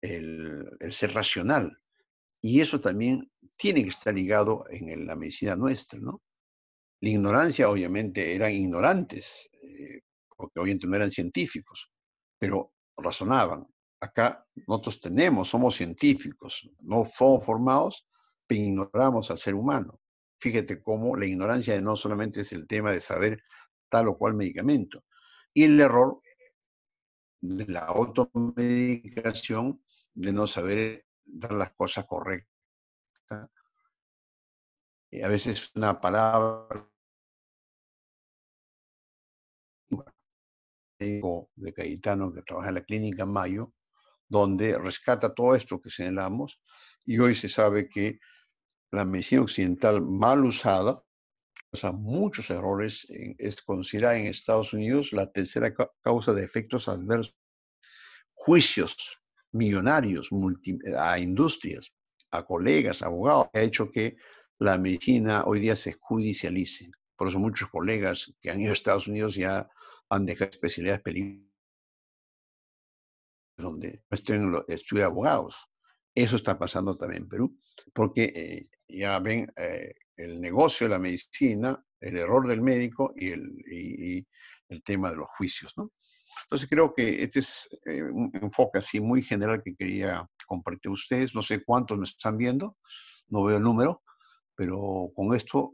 el, ser racional. Y eso también tiene que estar ligado en la medicina nuestra, ¿no? La ignorancia, obviamente, eran ignorantes, eh, porque obviamente no eran científicos, pero razonaban acá nosotros tenemos, somos científicos, no somos formados, pero ignoramos al ser humano. Fíjate cómo la ignorancia no solamente es el tema de saber tal o cual medicamento, y el error de la automedicación de no saber dar las cosas correctas. Eh, a veces una palabra de Cayetano que trabaja en la clínica Mayo, donde rescata todo esto que señalamos y hoy se sabe que la medicina occidental mal usada causa muchos errores, es considerada en Estados Unidos la tercera causa de efectos adversos, juicios millonarios a industrias, a colegas, abogados, ha hecho que la medicina hoy día se judicialice. Por eso muchos colegas que han ido a Estados Unidos ya han dejado especialidades peligrosas donde los eh, de abogados. Eso está pasando también en Perú, porque eh, ya ven eh, el negocio de la medicina, el error del médico y el, el tema de los juicios, ¿no? Entonces creo que este es un enfoque así muy general que quería compartir con ustedes. No sé cuántos me están viendo, no veo el número, pero con esto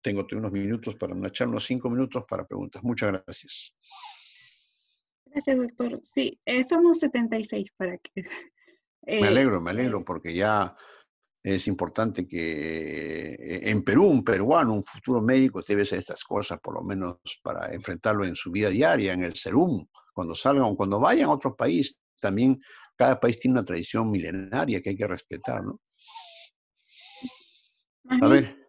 tengo unos minutos para una charla, unos cinco minutos para preguntas. Muchas gracias. Gracias, doctor. Sí, eh, somos 76 para que... me eh, alegro, me alegro, porque ya es importante que eh, en Perú un peruano, un futuro médico, debe hacer estas cosas, por lo menos para enfrentarlo en su vida diaria, en el serum, cuando salgan o cuando vayan a otro país. También cada país tiene una tradición milenaria que hay que respetar, ¿no? A ver.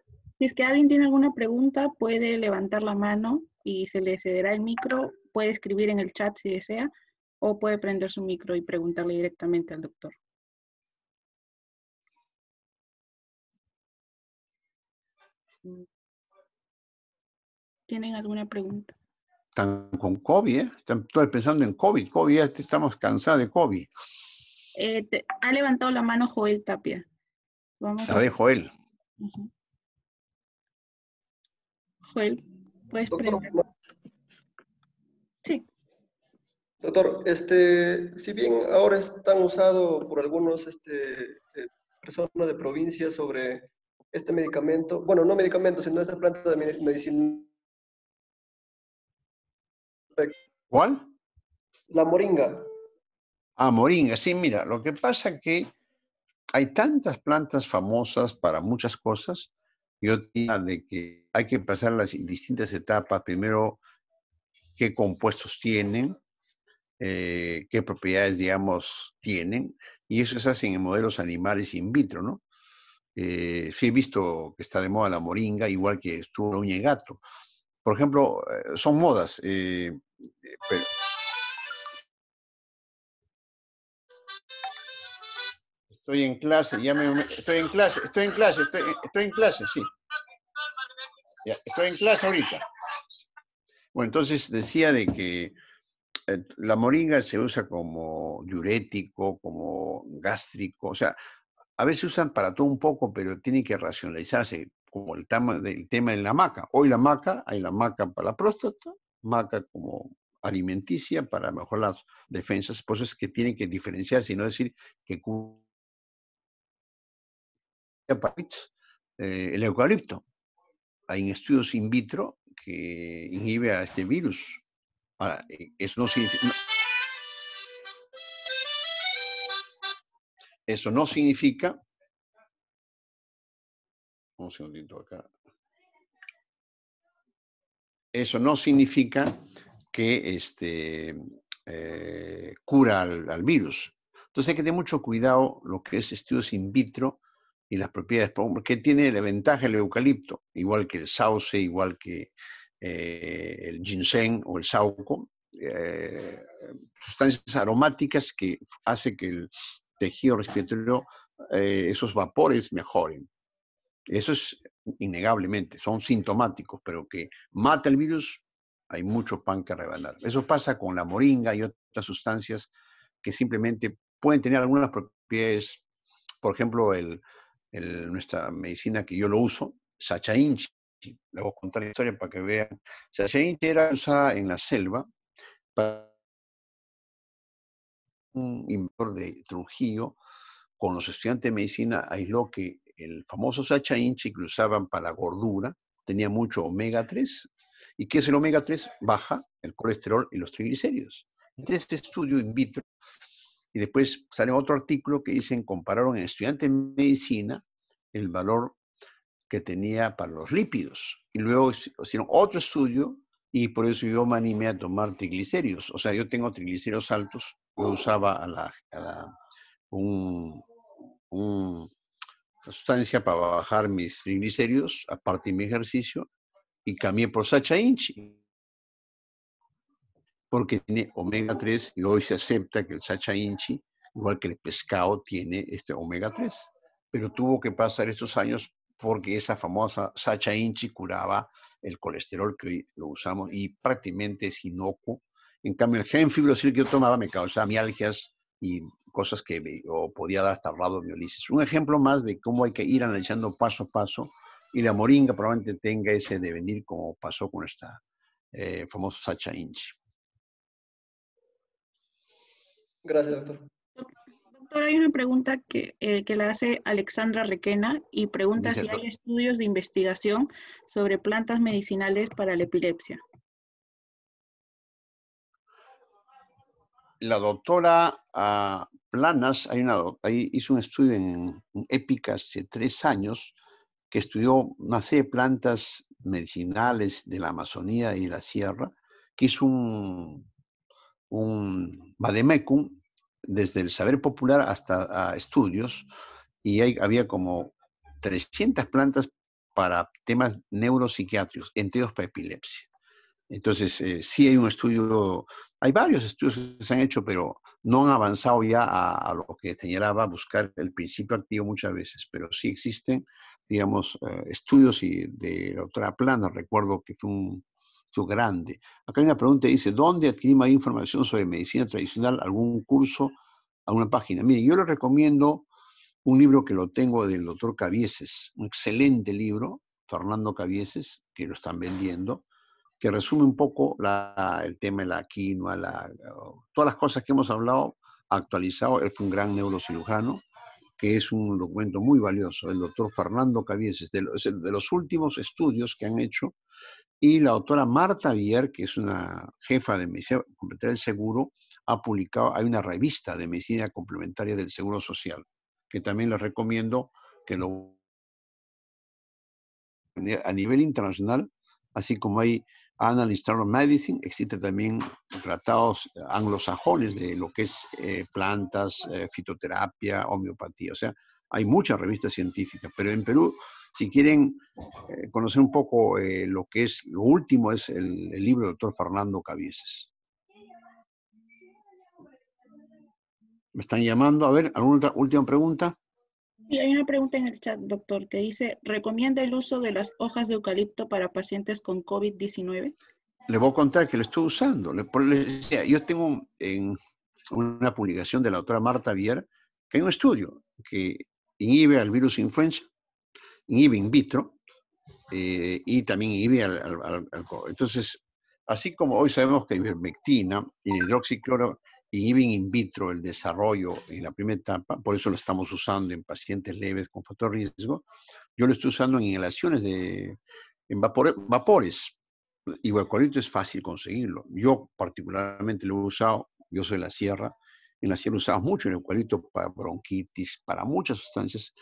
Si es que alguien tiene alguna pregunta, puede levantar la mano y se le cederá el micro. Puede escribir en el chat si desea o puede prender su micro y preguntarle directamente al doctor. ¿Tienen alguna pregunta? Están con COVID, ¿eh? Están todos pensando en COVID. COVID, estamos cansados de COVID. Eh, ha levantado la mano Joel Tapia. Vamos a, Joel. Doctor, Sí. Doctor, este, si bien ahora están usados por algunos este, eh, personas de provincia sobre este medicamento, bueno, no medicamento, sino esta planta de medicina. ¿Cuál? La moringa. Ah, moringa, sí, mira, lo que pasa que hay tantas plantas famosas para muchas cosas yo diría de que hay que pasar las distintas etapas. Primero, qué compuestos tienen, eh, qué propiedades, digamos, tienen. Y eso se hace en modelos animales in vitro, ¿no? Eh, sí he visto que está de moda la moringa, igual que estuvo la uña gato. Por ejemplo, eh, son modas. Eh, Estoy en clase, ya me, estoy en clase, estoy en clase, estoy, en clase, sí. estoy en clase ahorita. Bueno, entonces decía de que eh, la moringa se usa como diurético, como gástrico, o sea, a veces usan para todo un poco, pero tiene que racionalizarse, como el tema, del tema de la maca. Hoy la maca, hay la maca para la próstata, maca como alimenticia para mejorar las defensas, Pues es que tienen que diferenciarse y no decir que eh, el eucalipto. Hay estudios in vitro que inhibe a este virus. Eh, eso no significa... Eso no significa... Un segundito acá. Eso no significa que este, eh, cura al, al virus. Entonces hay que tener mucho cuidado lo que es estudios in vitro y las propiedades, que tiene la ventaja el eucalipto, igual que el sauce, igual que eh, el ginseng o el sauco, eh, sustancias aromáticas que hacen que el tejido respiratorio, eh, esos vapores mejoren. Eso es innegablemente, son sintomáticos, pero que mata el virus, hay mucho pan que rebanar. Eso pasa con la moringa y otras sustancias que simplemente pueden tener algunas propiedades, por ejemplo, el, nuestra medicina que yo lo uso, Sacha Inchi. Le voy a contar la historia para que vean. Sacha Inchi era usada en la selva para un inventor de Trujillo con los estudiantes de medicina aisló que el famoso Sacha Inchi que usaban para la gordura tenía mucho omega 3. ¿Y que es el omega 3? Baja el colesterol y los triglicéridos. Entonces, este estudio in vitro y después sale otro artículo que dicen, compararon en estudiantes de medicina el valor que tenía para los lípidos. Y luego hicieron otro estudio y por eso yo me animé a tomar triglicéridos. O sea, yo tengo triglicéridos altos. Yo usaba a la, sustancia para bajar mis triglicéridos, aparte de mi ejercicio, y cambié por Sacha Inch porque tiene omega 3 y hoy se acepta que el sacha inchi, igual que el pescado, tiene este omega 3. Pero tuvo que pasar estos años porque esa famosa sacha inchi curaba el colesterol que hoy lo usamos y prácticamente es inocuo. En cambio, el gen fibrosil que yo tomaba me causaba mialgias y cosas que podía dar hasta miolisis. Un ejemplo más de cómo hay que ir analizando paso a paso y la moringa probablemente tenga ese devenir como pasó con esta eh, famosa sacha inchi. Gracias, doctor. Doctor, hay una pregunta que, eh, la hace Alexandra Requena y pregunta si hay estudios de investigación sobre plantas medicinales para la epilepsia. La doctora ah, Planas hay una, hizo un estudio en, Épica hace tres años que estudió una de plantas medicinales de la Amazonía y la Sierra, que es un, un vademecum desde el saber popular hasta estudios y hay, había como 300 plantas para temas neuropsiquiátricos, entre ellos para epilepsia. Entonces, eh, sí hay un estudio, hay varios estudios que se han hecho, pero no han avanzado ya a, lo que señalaba, buscar el principio activo muchas veces, pero sí existen, digamos, eh, estudios y de otra planta Recuerdo que fue un grande. Acá hay una pregunta que dice, ¿dónde adquirir más información sobre medicina tradicional? ¿Algún curso? ¿Alguna página? Mire, yo les recomiendo un libro que lo tengo del doctor Cavieses, un excelente libro, Fernando Cavieses, que lo están vendiendo, que resume un poco la, el tema de la quinoa, la, todas las cosas que hemos hablado, actualizado. Él fue un gran neurocirujano, que es un documento muy valioso, el doctor Fernando Cavieses, de de los últimos estudios que han hecho y la doctora Marta Vier, que es una jefa de medicina complementaria del seguro, ha publicado, hay una revista de medicina complementaria del seguro social, que también les recomiendo que lo a nivel internacional, así como hay Analyst of Medicine, existen también tratados anglosajones de lo que es eh, plantas, eh, fitoterapia, homeopatía, o sea, hay muchas revistas científicas, pero en Perú si quieren eh, conocer un poco eh, lo que es, lo último es el, libro del doctor Fernando Cabieses. Me están llamando. A ver, ¿alguna última pregunta? Sí, hay una pregunta en el chat, doctor, que dice, ¿recomienda el uso de las hojas de eucalipto para pacientes con COVID-19? Le voy a contar que lo estoy usando. Le, yo tengo en una publicación de la doctora Marta Vier que hay un estudio que inhibe al virus influenza inhibe in vitro eh, y también inhibe al, Entonces, así como hoy sabemos que ivermectina y hidroxicloro inhiben in vitro el desarrollo en la primera etapa, por eso lo estamos usando en pacientes leves con factor riesgo, yo lo estoy usando en inhalaciones de en vapores. Y eucalipto es fácil conseguirlo. Yo particularmente lo he usado, yo soy de la sierra, en la sierra usamos mucho el eucalipto para bronquitis, para muchas sustancias,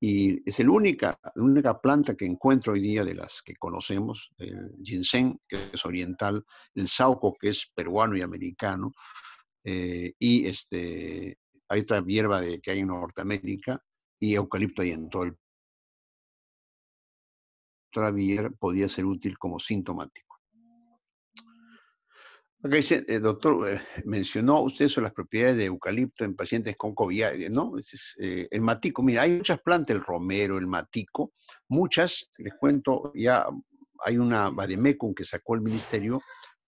y es la única, única planta que encuentro hoy día de las que conocemos, el ginseng, que es oriental, el sauco, que es peruano y americano, eh, y este, hay otra hierba de, que hay en Norteamérica, y eucalipto hay en todo el Otra podría ser útil como sintomático que eh, doctor, eh, mencionó usted sobre las propiedades de eucalipto en pacientes con COVID, ¿no? Eh, el matico, mira, hay muchas plantas, el romero, el matico, muchas, les cuento, ya hay una Bademecum que sacó el ministerio,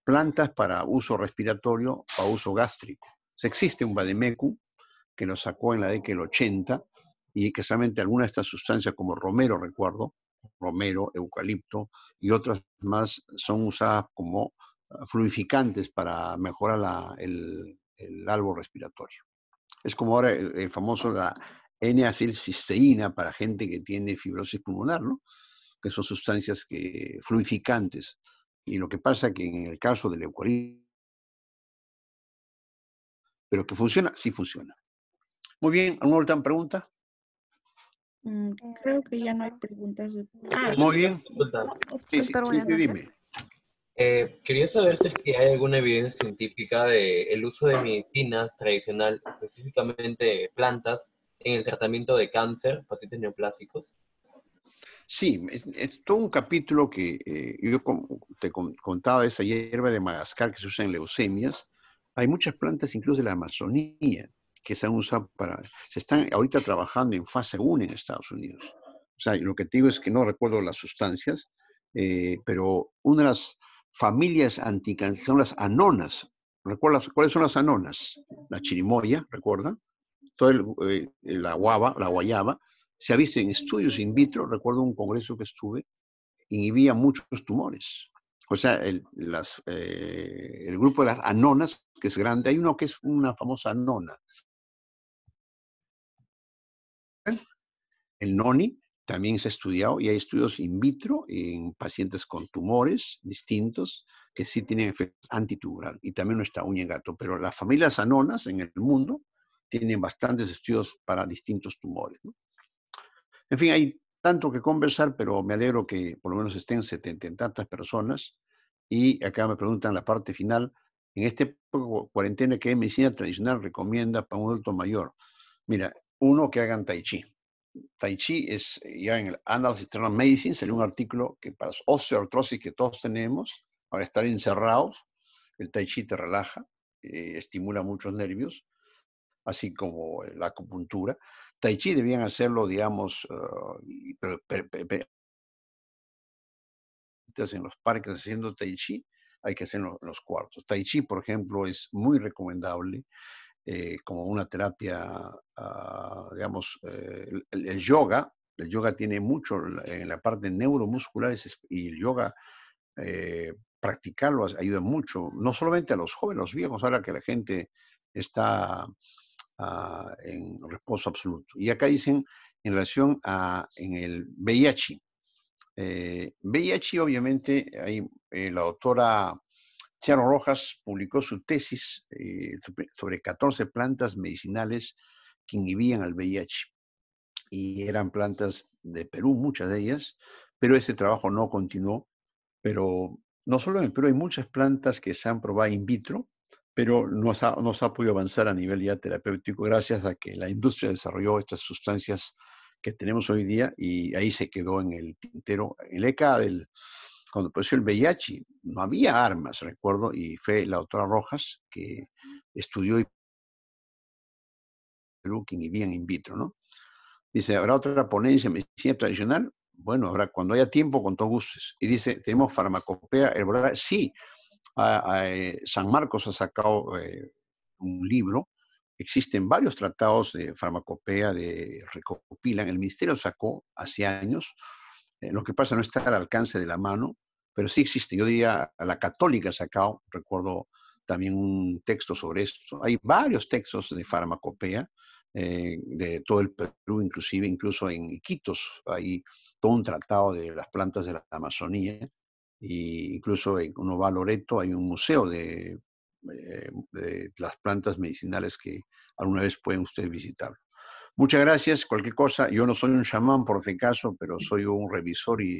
plantas para uso respiratorio, para uso gástrico. existe un Bademecum que lo sacó en la década del 80 y que solamente algunas de estas sustancias, como romero, recuerdo, romero, eucalipto y otras más, son usadas como fluidificantes para mejorar el, árbol respiratorio. Es como ahora el, famoso la N-acilcisteína para gente que tiene fibrosis pulmonar, ¿no? que son sustancias que, fluidificantes. Y lo que pasa que en el caso del eucalipto, pero que funciona, sí funciona. Muy bien, ¿alguna otra pregunta? Mm, creo que ya no hay preguntas. Ah, Muy bien. sí, sí, dime. Eh, quería saber si es hay alguna evidencia científica del el uso de medicinas tradicional, específicamente plantas, en el tratamiento de cáncer, pacientes neoplásicos. Sí, es, todo un capítulo que eh, yo te contaba de esa hierba de Madagascar que se usa en leucemias. Hay muchas plantas, incluso de la Amazonía, que se han usado para... Se están ahorita trabajando en fase 1 en Estados Unidos. O sea, lo que te digo es que no recuerdo las sustancias, eh, pero una de las familias anticancias son las anonas. ¿Recuerdas cuáles son las anonas? La chirimoya, ¿recuerda? Todo el, eh, la guava, la guayaba. Se ha visto en estudios in vitro, recuerdo un congreso que estuve, inhibía muchos tumores. O sea, el, las, eh, el grupo de las anonas, que es grande, hay uno que es una famosa anona. El noni, también se ha estudiado y hay estudios in vitro en pacientes con tumores distintos que sí tienen efecto antitubural y también nuestra uña en gato. Pero las familias anonas en el mundo tienen bastantes estudios para distintos tumores. En fin, hay tanto que conversar, pero me alegro que por lo menos estén setenta y tantas personas. Y acá me preguntan la parte final. En este cuarentena, ¿qué medicina tradicional recomienda para un adulto mayor? Mira, uno que hagan tai chi Tai Chi es, eh, ya en el Annals External Medicine salió un artículo que para osteoartrosis que todos tenemos, para estar encerrados, el Tai Chi te relaja, eh, estimula muchos nervios, así como la acupuntura. Tai Chi debían hacerlo, digamos, eh, en los parques haciendo Tai Chi, hay que hacerlo en los cuartos. Tai Chi, por ejemplo, es muy recomendable eh, como una terapia, ah, digamos, eh, el, yoga, el yoga tiene mucho en la parte neuromuscular y el yoga eh, practicarlo ayuda mucho, no solamente a los jóvenes, los viejos, ahora que la gente está ah, en reposo absoluto. Y acá dicen en relación a en el VIH. VIH, obviamente, hay, la doctora Ciano Rojas publicó su tesis eh, sobre 14 plantas medicinales que inhibían al VIH. Y eran plantas de Perú, muchas de ellas, pero ese trabajo no continuó. Pero no solo en el Perú hay muchas plantas que se han probado in vitro, pero no se ha, podido avanzar a nivel ya terapéutico gracias a que la industria desarrolló estas sustancias que tenemos hoy día y ahí se quedó en el tintero. El ECA del cuando apareció el VIH, no había armas, recuerdo, y fue la doctora Rojas que estudió y looking y bien in vitro, ¿no? Dice, ¿habrá otra ponencia en medicina tradicional? Bueno, habrá cuando haya tiempo, con todos gustos. Y dice, ¿tenemos farmacopea Sí, ah, ah, eh, San Marcos ha sacado eh, un libro, existen varios tratados de farmacopea, de recopilan, el ministerio sacó hace años eh, lo que pasa no está al alcance de la mano, pero sí existe. Yo diría, a la católica sacado, recuerdo también un texto sobre esto. Hay varios textos de farmacopea eh, de todo el Perú, inclusive, incluso en Iquitos hay todo un tratado de las plantas de la Amazonía. Y incluso en, uno Loreto, hay un museo de, eh, de las plantas medicinales que alguna vez pueden ustedes visitar. Muchas gracias. Cualquier cosa, yo no soy un chamán por si caso, pero soy un revisor y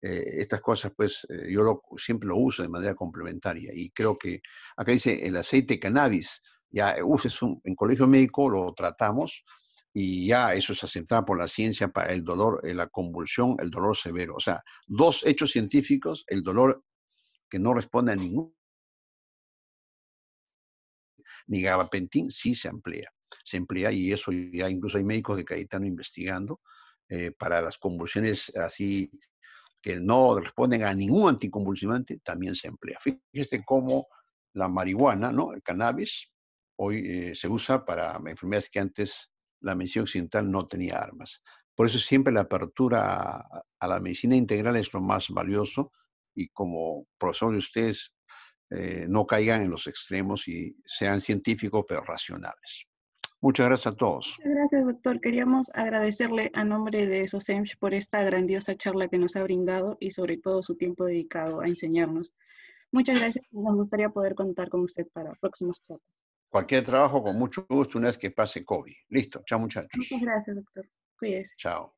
eh, estas cosas, pues eh, yo lo, siempre lo uso de manera complementaria. Y creo que acá dice el aceite cannabis, ya uses en colegio médico lo tratamos y ya eso es aceptado por la ciencia para el dolor, eh, la convulsión, el dolor severo. O sea, dos hechos científicos, el dolor que no responde a ningún ni gabapentín sí se amplía se emplea y eso ya incluso hay médicos de Cayetano investigando eh, para las convulsiones así que no responden a ningún anticonvulsivante, también se emplea. Fíjese cómo la marihuana, ¿no? el cannabis, hoy eh, se usa para enfermedades que antes la medicina occidental no tenía armas. Por eso siempre la apertura a, la medicina integral es lo más valioso y como profesor de ustedes, eh, no caigan en los extremos y sean científicos pero racionales. Muchas gracias a todos. Muchas gracias, doctor. Queríamos agradecerle a nombre de SOSEMCH por esta grandiosa charla que nos ha brindado y sobre todo su tiempo dedicado a enseñarnos. Muchas gracias. Nos gustaría poder contar con usted para próximos charlas. Cualquier trabajo con mucho gusto una vez que pase COVID. Listo. Chao, muchachos. Muchas gracias, doctor. Cuídese. Chao.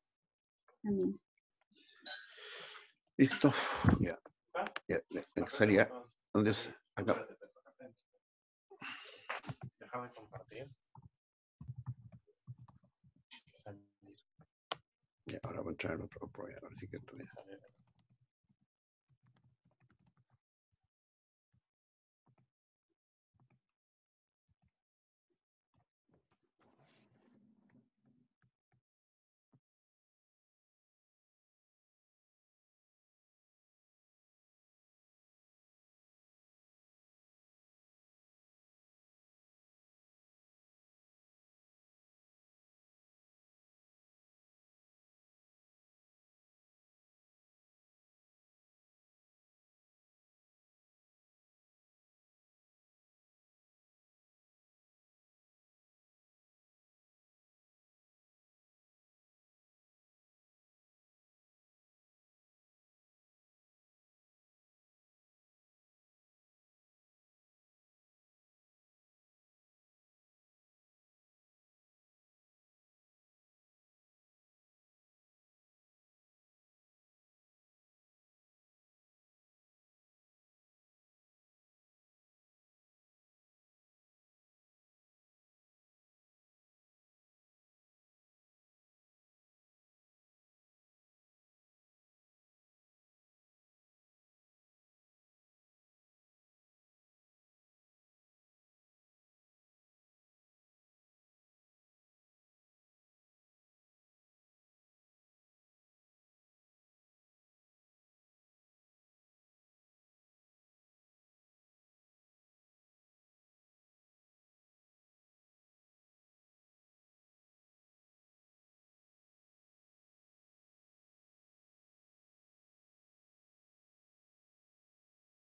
Listo. Ya. ¿Ya? ¿Dónde Acá. Déjame compartir. ahora va a entrar en otro proyecto, así que entonces.